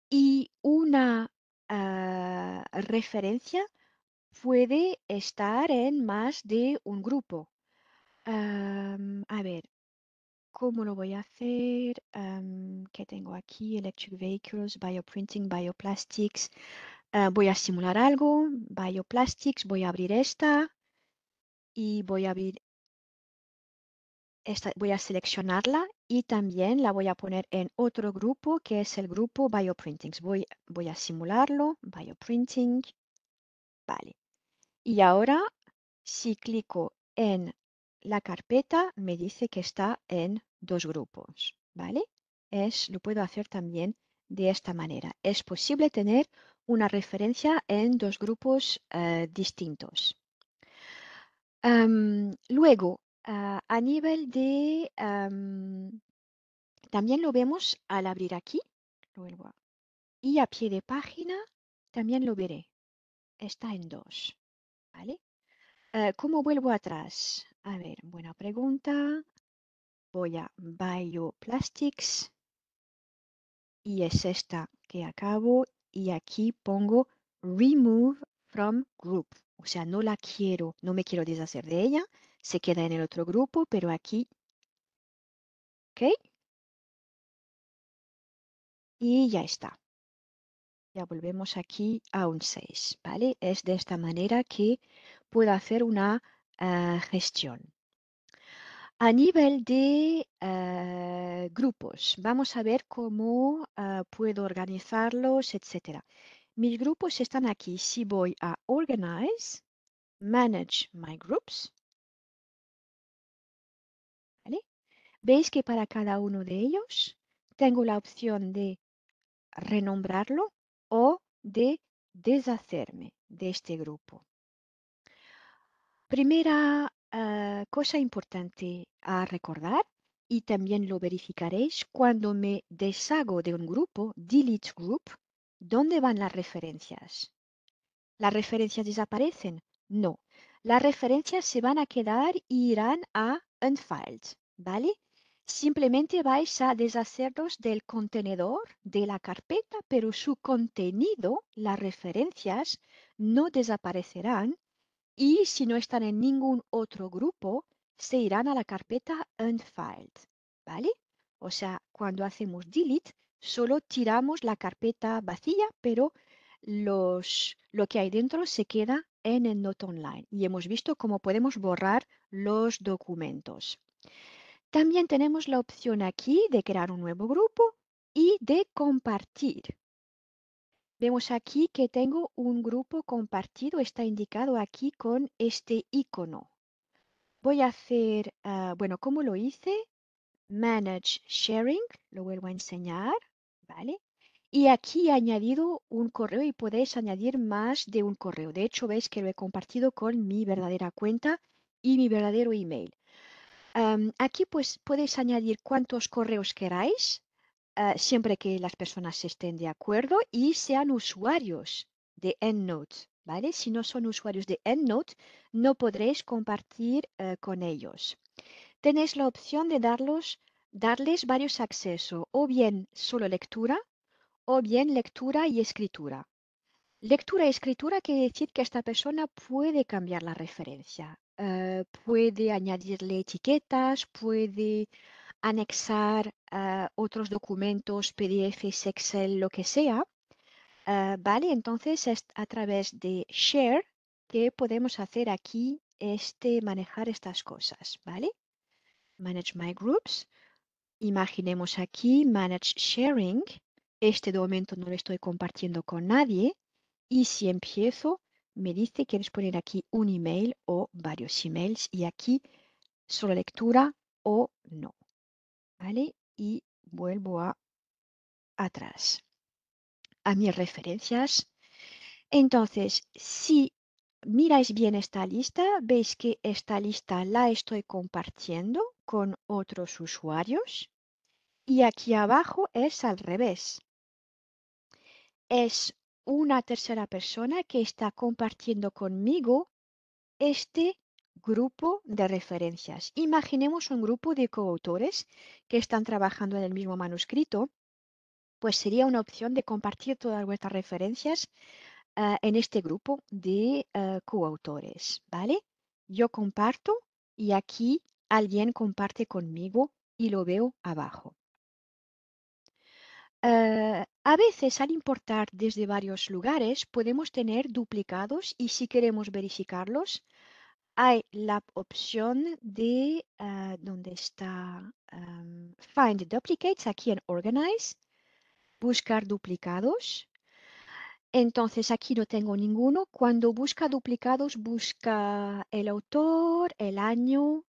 y una ah, referencia puede estar en más de un grupo. a ver, ¿cómo lo voy a hacer? ¿Qué tengo aquí? Electric Vehicles, Bioprinting, Bioplastics. Ah, voy a simular algo, Bioplastics, voy a abrir esta y voy a abrir voy a seleccionarla y también la voy a poner en otro grupo que es el grupo Bioprintings. Voy, voy a simularlo, Bioprinting, vale. Y ahora, si clico en la carpeta, me dice que está en dos grupos, ¿vale? Es, lo puedo hacer también de esta manera. Es posible tener una referencia en dos grupos eh, distintos. Em, luego, Ah, a nivel de, también lo vemos al abrir aquí, y a pie de página también lo veré. Está en dos, ¿vale? Eh, ¿Cómo vuelvo atrás? A ver, buena pregunta. Voy a Bioplastics y es esta que acabo y aquí pongo Remove from Group. O sea, no la quiero, no me quiero deshacer de ella, se queda en el otro grupo, pero aquí. ¿Ok? Y ya está. Ya volvemos aquí a un 6, ¿vale? Es de esta manera que puedo hacer una eh, gestión. A nivel de eh, grupos, vamos a ver cómo eh, puedo organizarlos, etc. Mis grupos están aquí. Si voy a Organize, Manage My Groups, Veis que para cada uno de ellos tengo la opción de renombrarlo o de deshacerme de este grupo. Primera eh, cosa importante a recordar, y también lo verificaréis cuando me deshago de un grupo, delete group, ¿dónde van las referencias? ¿Las referencias desaparecen? No. Las referencias se van a quedar y irán a unfiled, ¿vale? Simplemente vais a deshaceros del contenedor de la carpeta, pero su contenido, las referencias, no desaparecerán y si no están en ningún otro grupo, se irán a la carpeta Unfiled, ¿vale? O sea, cuando hacemos delete, solo tiramos la carpeta vacía, pero lo que hay dentro se queda en el Not Online. Y hemos visto cómo podemos borrar los documentos. También tenemos la opción aquí de crear un nuevo grupo y de compartir. Vemos aquí que tengo un grupo compartido, está indicado aquí con este icono. Voy a hacer, ah, bueno, ¿cómo lo hice? Manage Sharing, lo vuelvo a enseñar, ¿vale? Y aquí he añadido un correo y podéis añadir más de un correo. De hecho, veis que lo he compartido con mi verdadera cuenta y mi verdadero email aquí pues podéis añadir cuántos correos queráis, ah, siempre que las personas estén de acuerdo y sean usuarios de EndNote. ¿Vale? Si no son usuarios de EndNote, no podréis compartir eh, con ellos. Tenéis la opción de darles varios accesos, o bien solo lectura, o bien lectura y escritura. Lectura y escritura quiere decir que esta persona puede cambiar la referencia. Eh, puede añadirle etiquetas, puede anexar eh, otros documentos, PDFs, Excel, lo que sea. Eh, vale, entonces a través de share que podemos hacer aquí este manejar estas cosas, ¿vale? Manage my groups. Imaginemos aquí manage sharing. Este documento no lo estoy compartiendo con nadie. Y si empiezo me dice, quieres poner aquí un email o varios emails y aquí solo lectura o no. ¿Vale? Y vuelvo a atrás, a mis referencias. Entonces, si miráis bien esta lista, veis que esta lista la estoy compartiendo con otros usuarios y aquí abajo es al revés. Es una tercera persona que está compartiendo conmigo este grupo de referencias. Imaginemos un grupo de coautores que están trabajando en el mismo manuscrito, pues sería una opción de compartir todas vuestras referencias eh, en este grupo de eh, coautores, ¿vale? Yo comparto y aquí alguien comparte conmigo y lo veo abajo. Eh, a veces, al importar desde varios lugares, podemos tener duplicados y si queremos verificarlos, hay la opción de ah, donde está Find Duplicates, aquí en Organize, buscar duplicados. Entonces aquí no tengo ninguno. Cuando busca duplicados, busca el autor, el año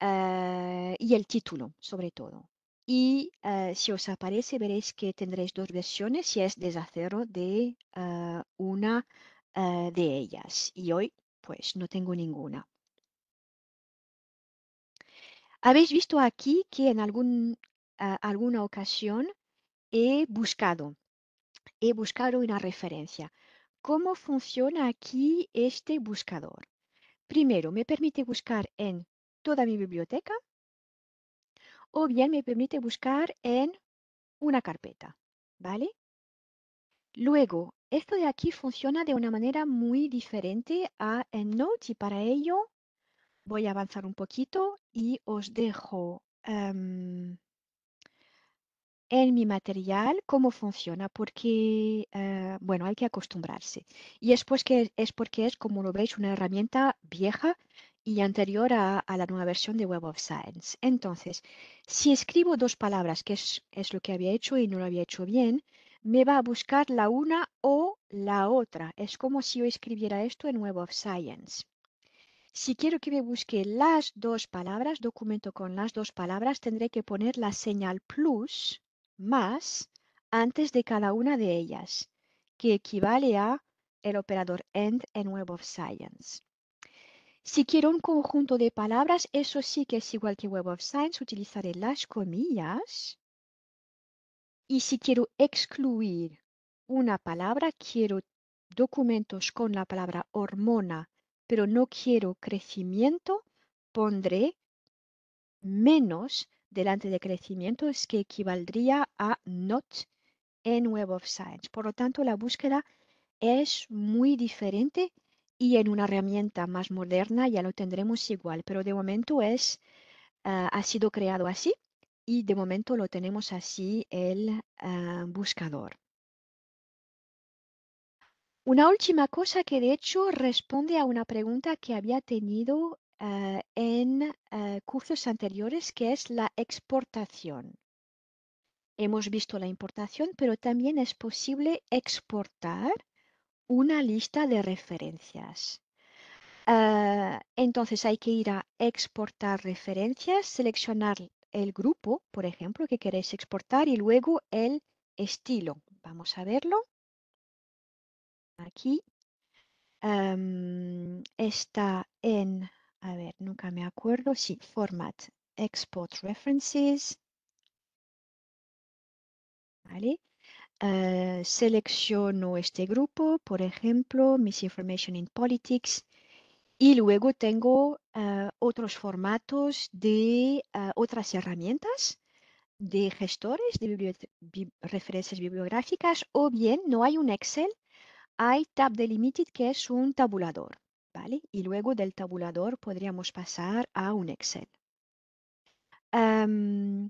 ah, y el título, sobre todo. Y ah, si os aparece, veréis que tendréis dos versiones si es deshacerlo de ah, una ah, de ellas. Y hoy, pues, no tengo ninguna. Habéis visto aquí que en algún, alguna ocasión he buscado, he buscado una referencia. ¿Cómo funciona aquí este buscador? Primero, me permite buscar en toda mi biblioteca o bien me permite buscar en una carpeta, ¿vale? Luego, esto de aquí funciona de una manera muy diferente a en y para ello voy a avanzar un poquito y os dejo em, en mi material cómo funciona, porque, eh, bueno, hay que acostumbrarse. Y después que, es porque es, como lo veis, una herramienta vieja y anterior a, la nueva versión de Web of Science. Entonces, si escribo dos palabras, que es, lo que había hecho y no lo había hecho bien, me va a buscar la una o la otra. Es como si yo escribiera esto en Web of Science. Si quiero que me busque las dos palabras, documento con las dos palabras, tendré que poner la señal plus, más, antes de cada una de ellas, que equivale a el operador AND en Web of Science. Si quiero un conjunto de palabras, eso sí que es igual que Web of Science, utilizaré las comillas. Y si quiero excluir una palabra, quiero documentos con la palabra hormona, pero no quiero crecimiento, pondré menos delante de crecimiento, es que equivaldría a not en Web of Science. Por lo tanto, la búsqueda es muy diferente y en una herramienta más moderna ya lo tendremos igual, pero de momento es, ah, ha sido creado así y de momento lo tenemos así el ah, buscador. Una última cosa que de hecho responde a una pregunta que había tenido ah, en cursos anteriores, que es la exportación. Hemos visto la importación, pero también es posible exportar una lista de referencias. Ah, entonces hay que ir a exportar referencias, seleccionar el grupo, por ejemplo, que queréis exportar y luego el estilo. Vamos a verlo. Aquí está en, a ver, nunca me acuerdo, sí, format, export references. ¿Vale? Eh, selecciono este grupo, por ejemplo, Misinformation in Politics, y luego tengo eh, otros formatos de eh, otras herramientas de gestores de referencias bibliográficas, o bien no hay un Excel, hay Tab Delimited que es un tabulador, ¿vale? Y luego del tabulador podríamos pasar a un Excel. Em,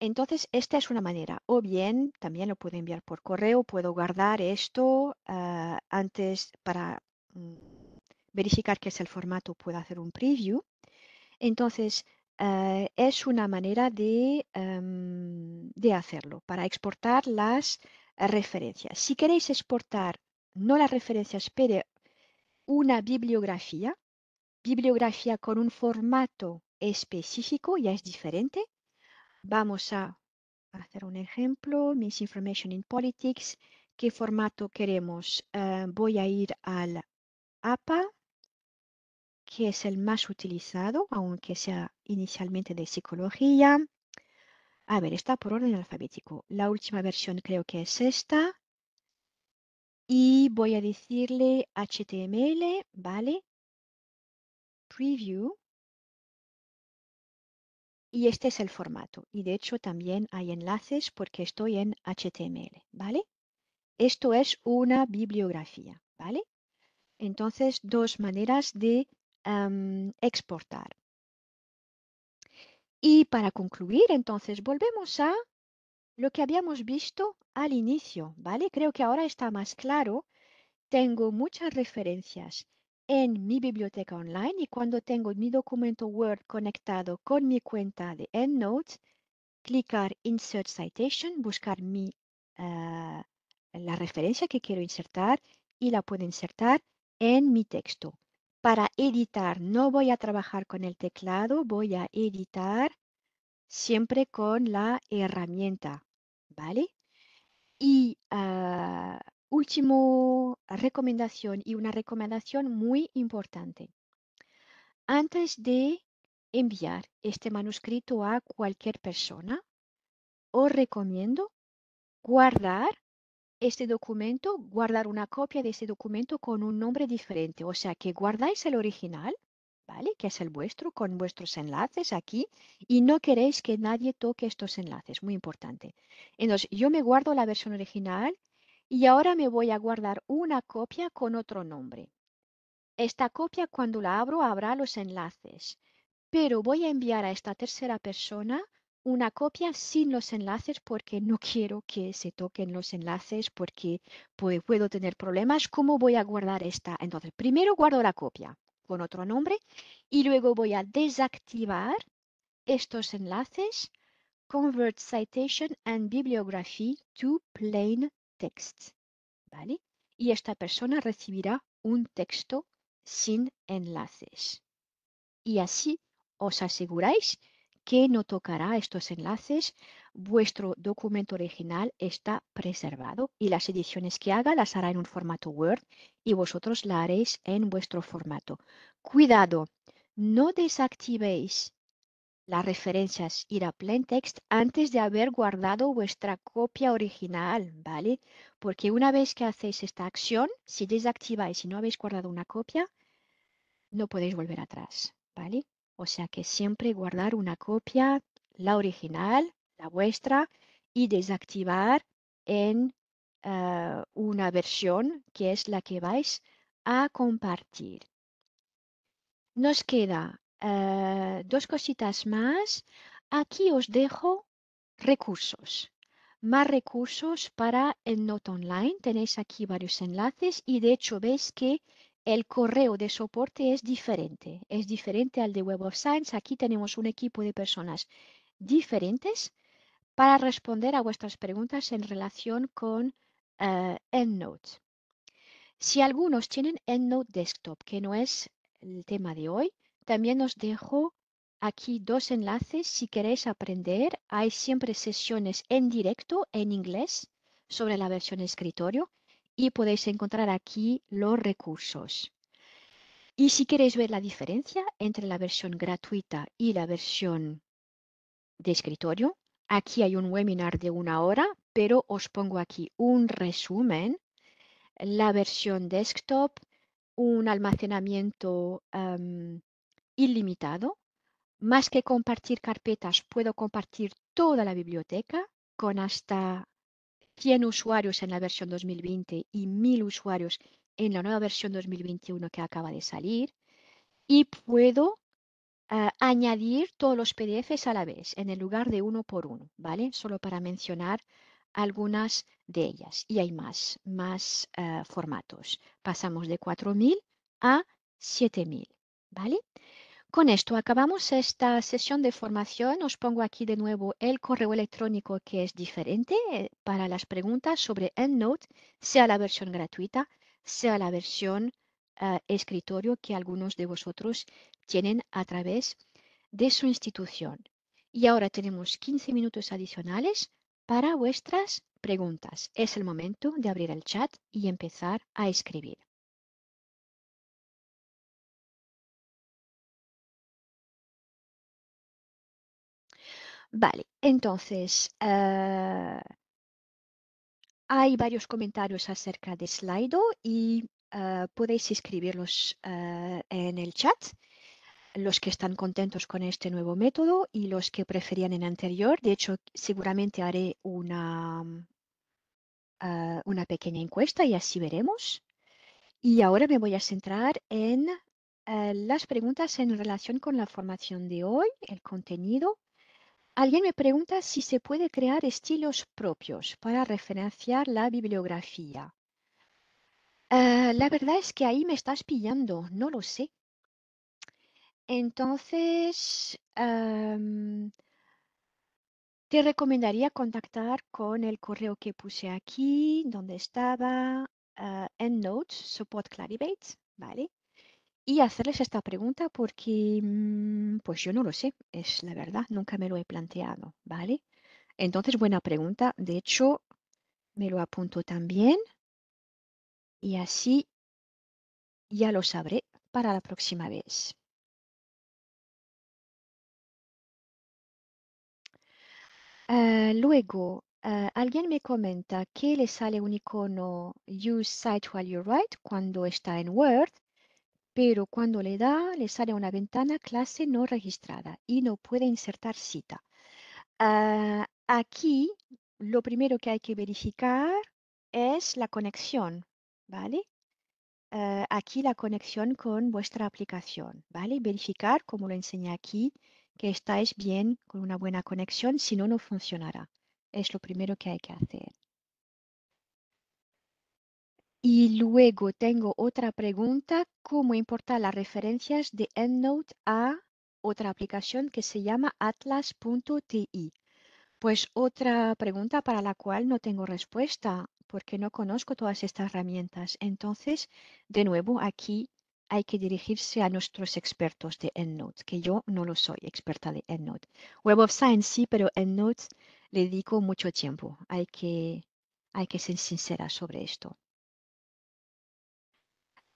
entonces, esta es una manera. O bien, también lo puedo enviar por correo, puedo guardar esto ah, antes para mm, verificar que es el formato, puedo hacer un preview. Entonces, ah, es una manera de, em, de, hacerlo, para exportar las referencias. Si queréis exportar, no las referencias, pero una bibliografía, bibliografía con un formato específico, ya es diferente, Vamos a hacer un ejemplo, Miss Information in Politics, qué formato queremos. Eh, voy a ir al APA, que es el más utilizado, aunque sea inicialmente de psicología. A ver, está por orden alfabético. La última versión creo que es esta. Y voy a decirle HTML, ¿vale? Preview. Y este es el formato. Y de hecho también hay enlaces porque estoy en HTML, ¿vale? Esto es una bibliografía, ¿vale? Entonces, dos maneras de exportar. Y para concluir, entonces, volvemos a lo que habíamos visto al inicio, ¿vale? Creo que ahora está más claro. Tengo muchas referencias en mi biblioteca online y cuando tengo mi documento Word conectado con mi cuenta de EndNote, clicar Insert Citation, buscar ah, la referencia que quiero insertar y la puedo insertar en mi texto. Para editar, no voy a trabajar con el teclado, voy a editar siempre con la herramienta, ¿vale? Y ah, última recomendación y una recomendación muy importante. Antes de enviar este manuscrito a cualquier persona, os recomiendo guardar este documento, guardar una copia de este documento con un nombre diferente. O sea, que guardáis el original, ¿vale? Que es el vuestro, con vuestros enlaces aquí, y no queréis que nadie toque estos enlaces, muy importante. Entonces, yo me guardo la versión original y ahora me voy a guardar una copia con otro nombre. Esta copia cuando la abro habrá los enlaces, pero voy a enviar a esta tercera persona una copia sin los enlaces porque no quiero que se toquen los enlaces porque puedo tener problemas. ¿Cómo voy a guardar esta? Entonces, primero guardo la copia con otro nombre y luego voy a desactivar estos enlaces Convert Citation and Bibliography to Plain text, ¿vale? Y esta persona recibirá un texto sin enlaces. Y así os aseguráis que no tocará estos enlaces, vuestro documento original está preservado y las ediciones que haga las hará en un formato Word y vosotros la haréis en vuestro formato. Cuidado, no desactivéis las referencias ir a plain text antes de haber guardado vuestra copia original, ¿vale? Porque una vez que hacéis esta acción, si desactiváis y no habéis guardado una copia, no podéis volver atrás, ¿vale? O sea que siempre guardar una copia, la original, la vuestra, y desactivar en eh, una versión que es la que vais a compartir. Nos queda eh, dos cositas más. Aquí os dejo recursos, más recursos para EndNote Online. Tenéis aquí varios enlaces y de hecho veis que el correo de soporte es diferente. Es diferente al de Web of Science. Aquí tenemos un equipo de personas diferentes para responder a vuestras preguntas en relación con eh, EndNote. Si algunos tienen EndNote Desktop, que no es el tema de hoy, también os dejo aquí dos enlaces si queréis aprender. Hay siempre sesiones en directo en inglés sobre la versión escritorio y podéis encontrar aquí los recursos. Y si queréis ver la diferencia entre la versión gratuita y la versión de escritorio, aquí hay un webinar de una hora, pero os pongo aquí un resumen. La versión desktop, un almacenamiento ilimitado. Más que compartir carpetas, puedo compartir toda la biblioteca con hasta 100 usuarios en la versión 2020 y 1000 usuarios en la nueva versión 2021 que acaba de salir. Y puedo eh, añadir todos los PDFs a la vez, en el lugar de uno por uno, ¿vale? Solo para mencionar algunas de ellas. Y hay más, más eh, formatos. Pasamos de 4.000 a 7.000, ¿vale? Con esto acabamos esta sesión de formación. Os pongo aquí de nuevo el correo electrónico que es diferente eh, para las preguntas sobre EndNote, sea la versión gratuita, sea la versión eh, escritorio que algunos de vosotros tienen a través de su institución. Y ahora tenemos 15 minutos adicionales para vuestras preguntas. Es el momento de abrir el chat y empezar a escribir. Vale, entonces, eh, hay varios comentarios acerca de Slido y eh, podéis escribirlos eh, en el chat. Los que están contentos con este nuevo método y los que preferían el anterior. De hecho, seguramente haré una mm, pequeña encuesta y así veremos. Y ahora me voy a centrar en las preguntas en relación con la formación de hoy, el contenido Alguien me pregunta si se puede crear estilos propios para referenciar la bibliografía. Eh, la verdad es que ahí me estás pillando, no lo sé. Entonces, em, te recomendaría contactar con el correo que puse aquí, donde estaba eh, EndNote, Support Clarivate, ¿vale? Y hacerles esta pregunta porque, mm, pues yo no lo sé, es la verdad, nunca me lo he planteado, ¿vale? Entonces, buena pregunta. De hecho, me lo apunto también y así ya lo sabré para la próxima vez. Ah, luego, ah, alguien me comenta que le sale un icono Use Site While You Write cuando está en Word pero cuando le da, le sale una ventana clase no registrada y no puede insertar cita. Ah, aquí lo primero que hay que verificar es la conexión, ¿vale? Ah, aquí la conexión con vuestra aplicación, ¿vale? Verificar, como lo enseña aquí, que estáis bien con una buena conexión, si no, no funcionará. Es lo primero que hay que hacer. Y luego tengo otra pregunta, ¿cómo importar las referencias de EndNote a otra aplicación que se llama atlas.ti? Pues otra pregunta para la cual no tengo respuesta porque no conozco todas estas herramientas. Entonces, de nuevo, aquí hay que dirigirse a nuestros expertos de EndNote, que yo no lo soy experta de EndNote. Web of Science sí, pero EndNote le dedico mucho tiempo. Hay que, hay que ser sincera sobre esto.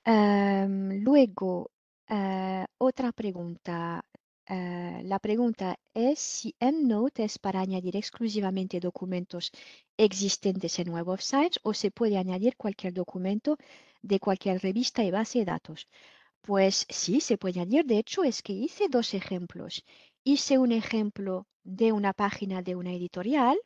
Em, luego, eh, otra pregunta. Eh, la pregunta es si EndNote es para añadir exclusivamente documentos existentes en Web of Science o se puede añadir cualquier documento de cualquier revista y base de datos. Pues sí, se puede añadir. De hecho, es que hice dos ejemplos. Hice un ejemplo de una página de una editorial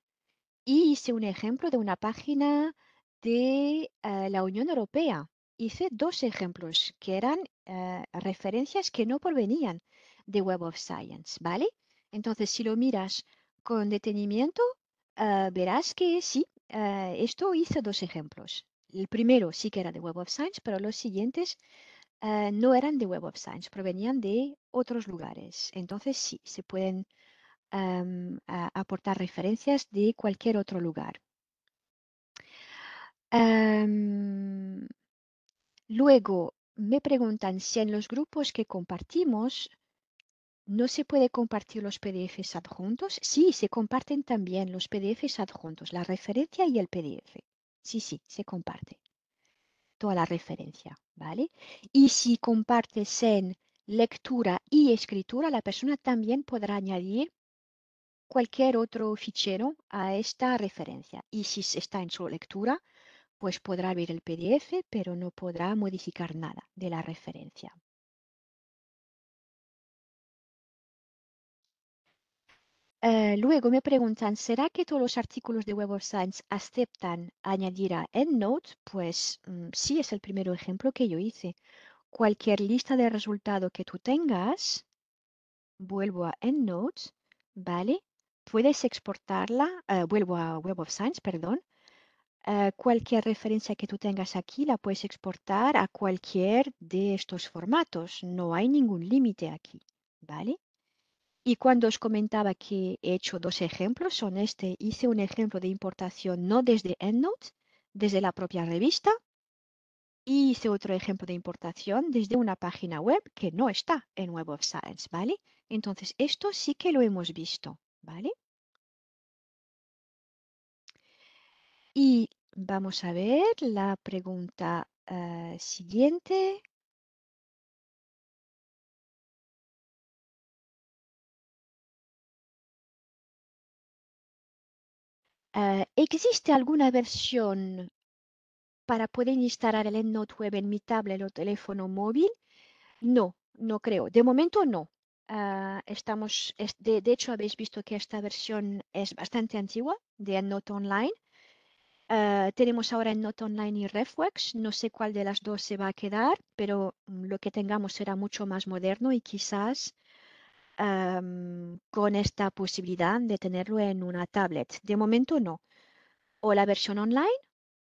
y hice un ejemplo de una página de eh, la Unión Europea hice dos ejemplos que eran eh, referencias que no provenían de Web of Science, ¿vale? Entonces, si lo miras con detenimiento, eh, verás que sí, eh, esto hice dos ejemplos. El primero sí que era de Web of Science, pero los siguientes no eran de Web of Science, provenían de otros lugares. Entonces, sí, se pueden em, aportar referencias de cualquier otro lugar. Em, Luego me preguntan si en los grupos que compartimos no se puede compartir los PDFs adjuntos. Sí, se comparten también los PDFs adjuntos, la referencia y el PDF. Sí, sí, se comparte. Toda la referencia, ¿vale? Y si compartes en lectura y escritura, la persona también podrá añadir cualquier otro fichero a esta referencia. Y si está en su lectura, pues podrá abrir el PDF, pero no podrá modificar nada de la referencia. Eh, luego me preguntan, ¿será que todos los artículos de Web of Science aceptan añadir a EndNote? Pues mm, sí, es el primer ejemplo que yo hice. Cualquier lista de resultado que tú tengas, vuelvo a EndNote, ¿vale? Puedes exportarla, eh, vuelvo a Web of Science, perdón, eh, cualquier referencia que tú tengas aquí la puedes exportar a cualquier de estos formatos. No hay ningún límite aquí, ¿vale? Y cuando os comentaba que he hecho dos ejemplos, son este, hice un ejemplo de importación no desde EndNote, desde la propia revista, y hice otro ejemplo de importación desde una página web que no está en Web of Science, ¿vale? Entonces, esto sí que lo hemos visto, ¿vale? Y vamos a ver la pregunta eh, siguiente. Eh, ¿Existe alguna versión para poder instalar el EndNote Web en mi tablet o teléfono móvil? No, no creo. De momento no. Ah, estamos, de, de, hecho, habéis visto que esta versión es bastante antigua de EndNote Online. Eh, tenemos ahora en Not Online y Reflex. No sé cuál de las dos se va a quedar, pero mm, lo que tengamos será mucho más moderno y quizás em, con esta posibilidad de tenerlo en una tablet. De momento no. O la versión online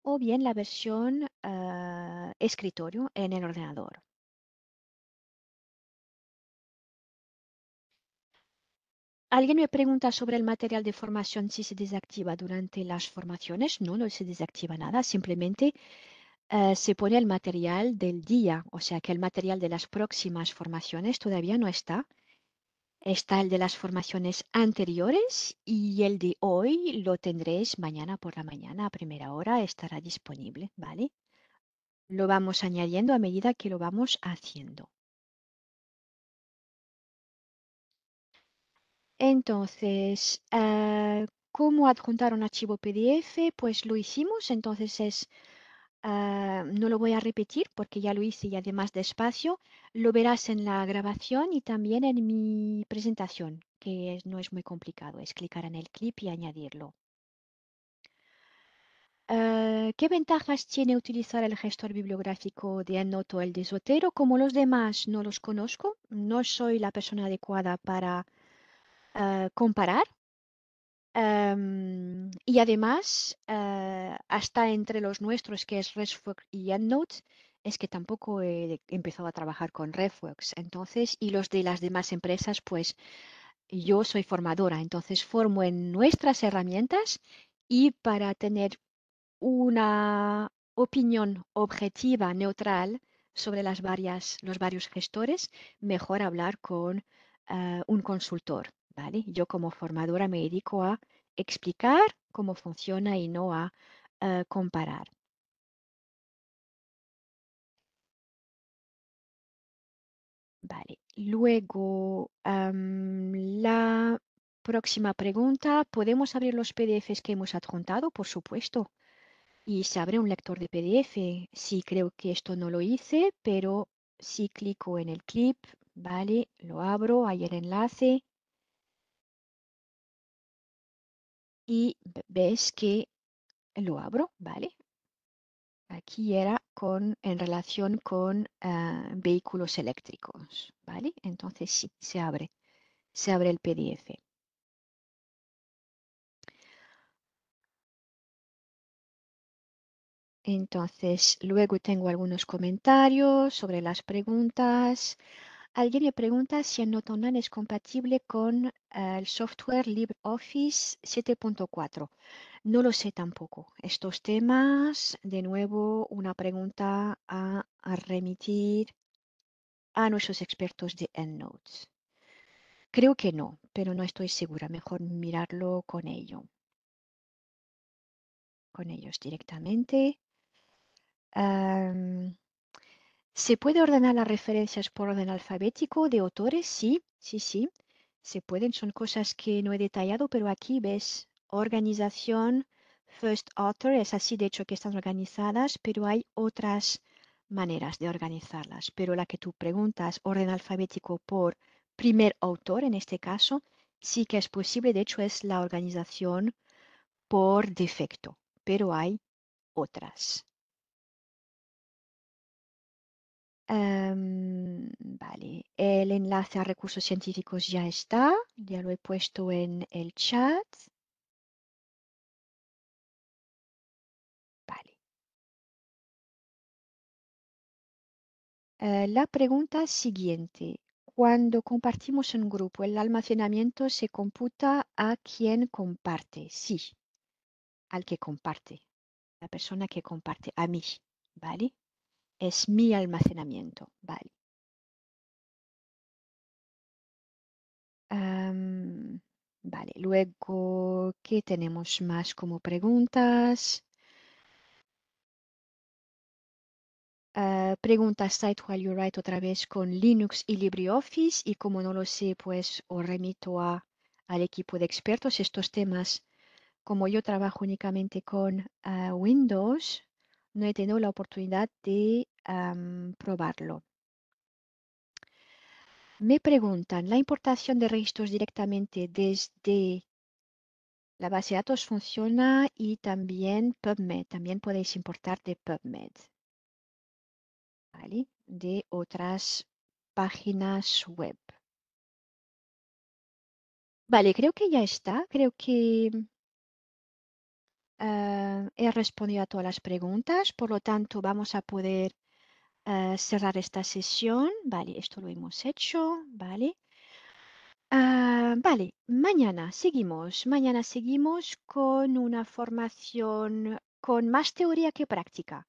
o bien la versión eh, escritorio en el ordenador. Alguien me pregunta sobre el material de formación si se desactiva durante las formaciones. No, no se desactiva nada, simplemente eh, se pone el material del día, o sea que el material de las próximas formaciones todavía no está. Está el de las formaciones anteriores y el de hoy lo tendréis mañana por la mañana a primera hora, estará disponible, ¿vale? Lo vamos añadiendo a medida que lo vamos haciendo. Entonces, ah, ¿cómo adjuntar un archivo PDF? Pues lo hicimos, entonces es, ah, no lo voy a repetir porque ya lo hice y además despacio, lo verás en la grabación y también en mi presentación, que no es muy complicado, es clicar en el clip y añadirlo. Ah, ¿Qué ventajas tiene utilizar el gestor bibliográfico de o el de Zotero? Como los demás no los conozco, no soy la persona adecuada para eh, comparar. Em, y además, eh, hasta entre los nuestros, que es RefWorks y EndNote, es que tampoco he empezado a trabajar con RefWorks. Entonces, y los de las demás empresas, pues yo soy formadora, entonces formo en nuestras herramientas y para tener una opinión objetiva, neutral, sobre las varias, los varios gestores, mejor hablar con eh, un consultor. Yo como formadora me dedico a explicar cómo funciona y no a eh, comparar. luego la próxima pregunta, ¿podemos abrir los PDFs que hemos adjuntado? Por supuesto. Y se abre un lector de PDF. Sí, creo que esto no lo hice, pero si sí clico en el clip, vale, lo abro, hay el enlace y ves que lo abro, ¿vale? Aquí era con, en relación con ah, vehículos eléctricos, ¿vale? Entonces sí, se abre, se abre el PDF. Entonces, luego tengo algunos comentarios sobre las preguntas. Alguien me pregunta si el es compatible con ah, el software LibreOffice 7.4. No lo sé tampoco. Estos temas, de nuevo, una pregunta a, remitir a nuestros expertos de EndNote. Creo que no, pero no estoy segura. Mejor mirarlo con ello. Con ellos directamente. ¿Se puede ordenar las referencias por orden alfabético de autores? Sí, sí, sí. Se pueden, son cosas que no he detallado, pero aquí ves organización, first author, es así de hecho que están organizadas, pero hay otras maneras de organizarlas. Pero la que tú preguntas, orden alfabético por primer autor en este caso, sí que es posible, de hecho es la organización por defecto, pero hay otras. Em, vale, el enlace a recursos científicos ya está, ya lo he puesto en el chat. Vale. Eh, la pregunta siguiente. Cuando compartimos un grupo, ¿el almacenamiento se computa a quien comparte? Sí, al que comparte, la persona que comparte, a mí, ¿vale? es mi almacenamiento. Vale. vale, luego, ¿qué tenemos más como preguntas? Ah, preguntas Site While You Write otra vez con Linux y LibreOffice y como no lo sé, pues os remito a, al equipo de expertos estos temas. Como yo trabajo únicamente con ah, Windows, no he tenido la oportunidad de probarlo. Me preguntan, ¿la importación de registros directamente desde la base de datos funciona y también PubMed? También podéis importar de PubMed, ¿vale? de otras páginas web. Vale, creo que ya está. Creo que ah, he respondido a todas las preguntas. Por lo tanto, vamos a poder eh, cerrar esta sesión. Vale, esto lo hemos hecho. Vale. Ah, vale, mañana seguimos. Mañana seguimos con una formación con más teoría que práctica.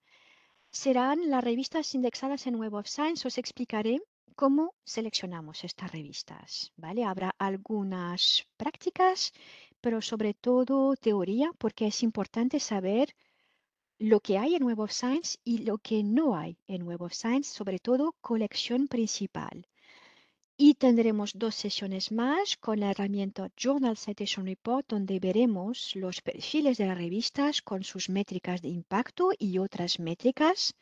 Serán las revistas indexadas en Web of Science. Os explicaré cómo seleccionamos estas revistas. ¿vale? Habrá algunas prácticas, pero sobre todo teoría, porque es importante saber lo que hay en Web of Science y lo que no hay en Web of Science, sobre todo colección principal. Y tendremos dos sesiones más con la herramienta Journal Citation Report, donde veremos los perfiles de las revistas con sus métricas de impacto y otras métricas.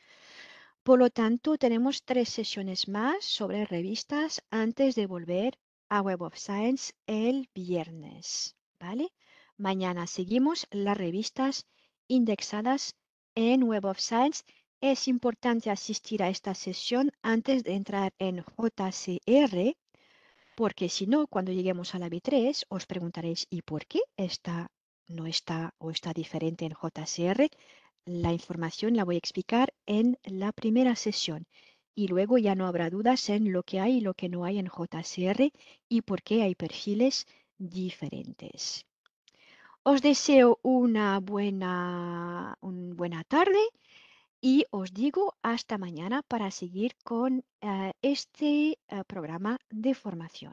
Por lo tanto, tenemos tres sesiones más sobre revistas antes de volver a Web of Science el viernes. ¿vale? Mañana seguimos las revistas indexadas en Web of Science, es importante asistir a esta sesión antes de entrar en JCR, porque si no, cuando lleguemos a la b 3 os preguntaréis, ¿y por qué esta no está o está diferente en JCR? La información la voy a explicar en la primera sesión y luego ya no habrá dudas en lo que hay y lo que no hay en JCR y por qué hay perfiles diferentes. Os deseo una buena, buena tarde y os digo hasta mañana para seguir con eh, este eh, programa de formación.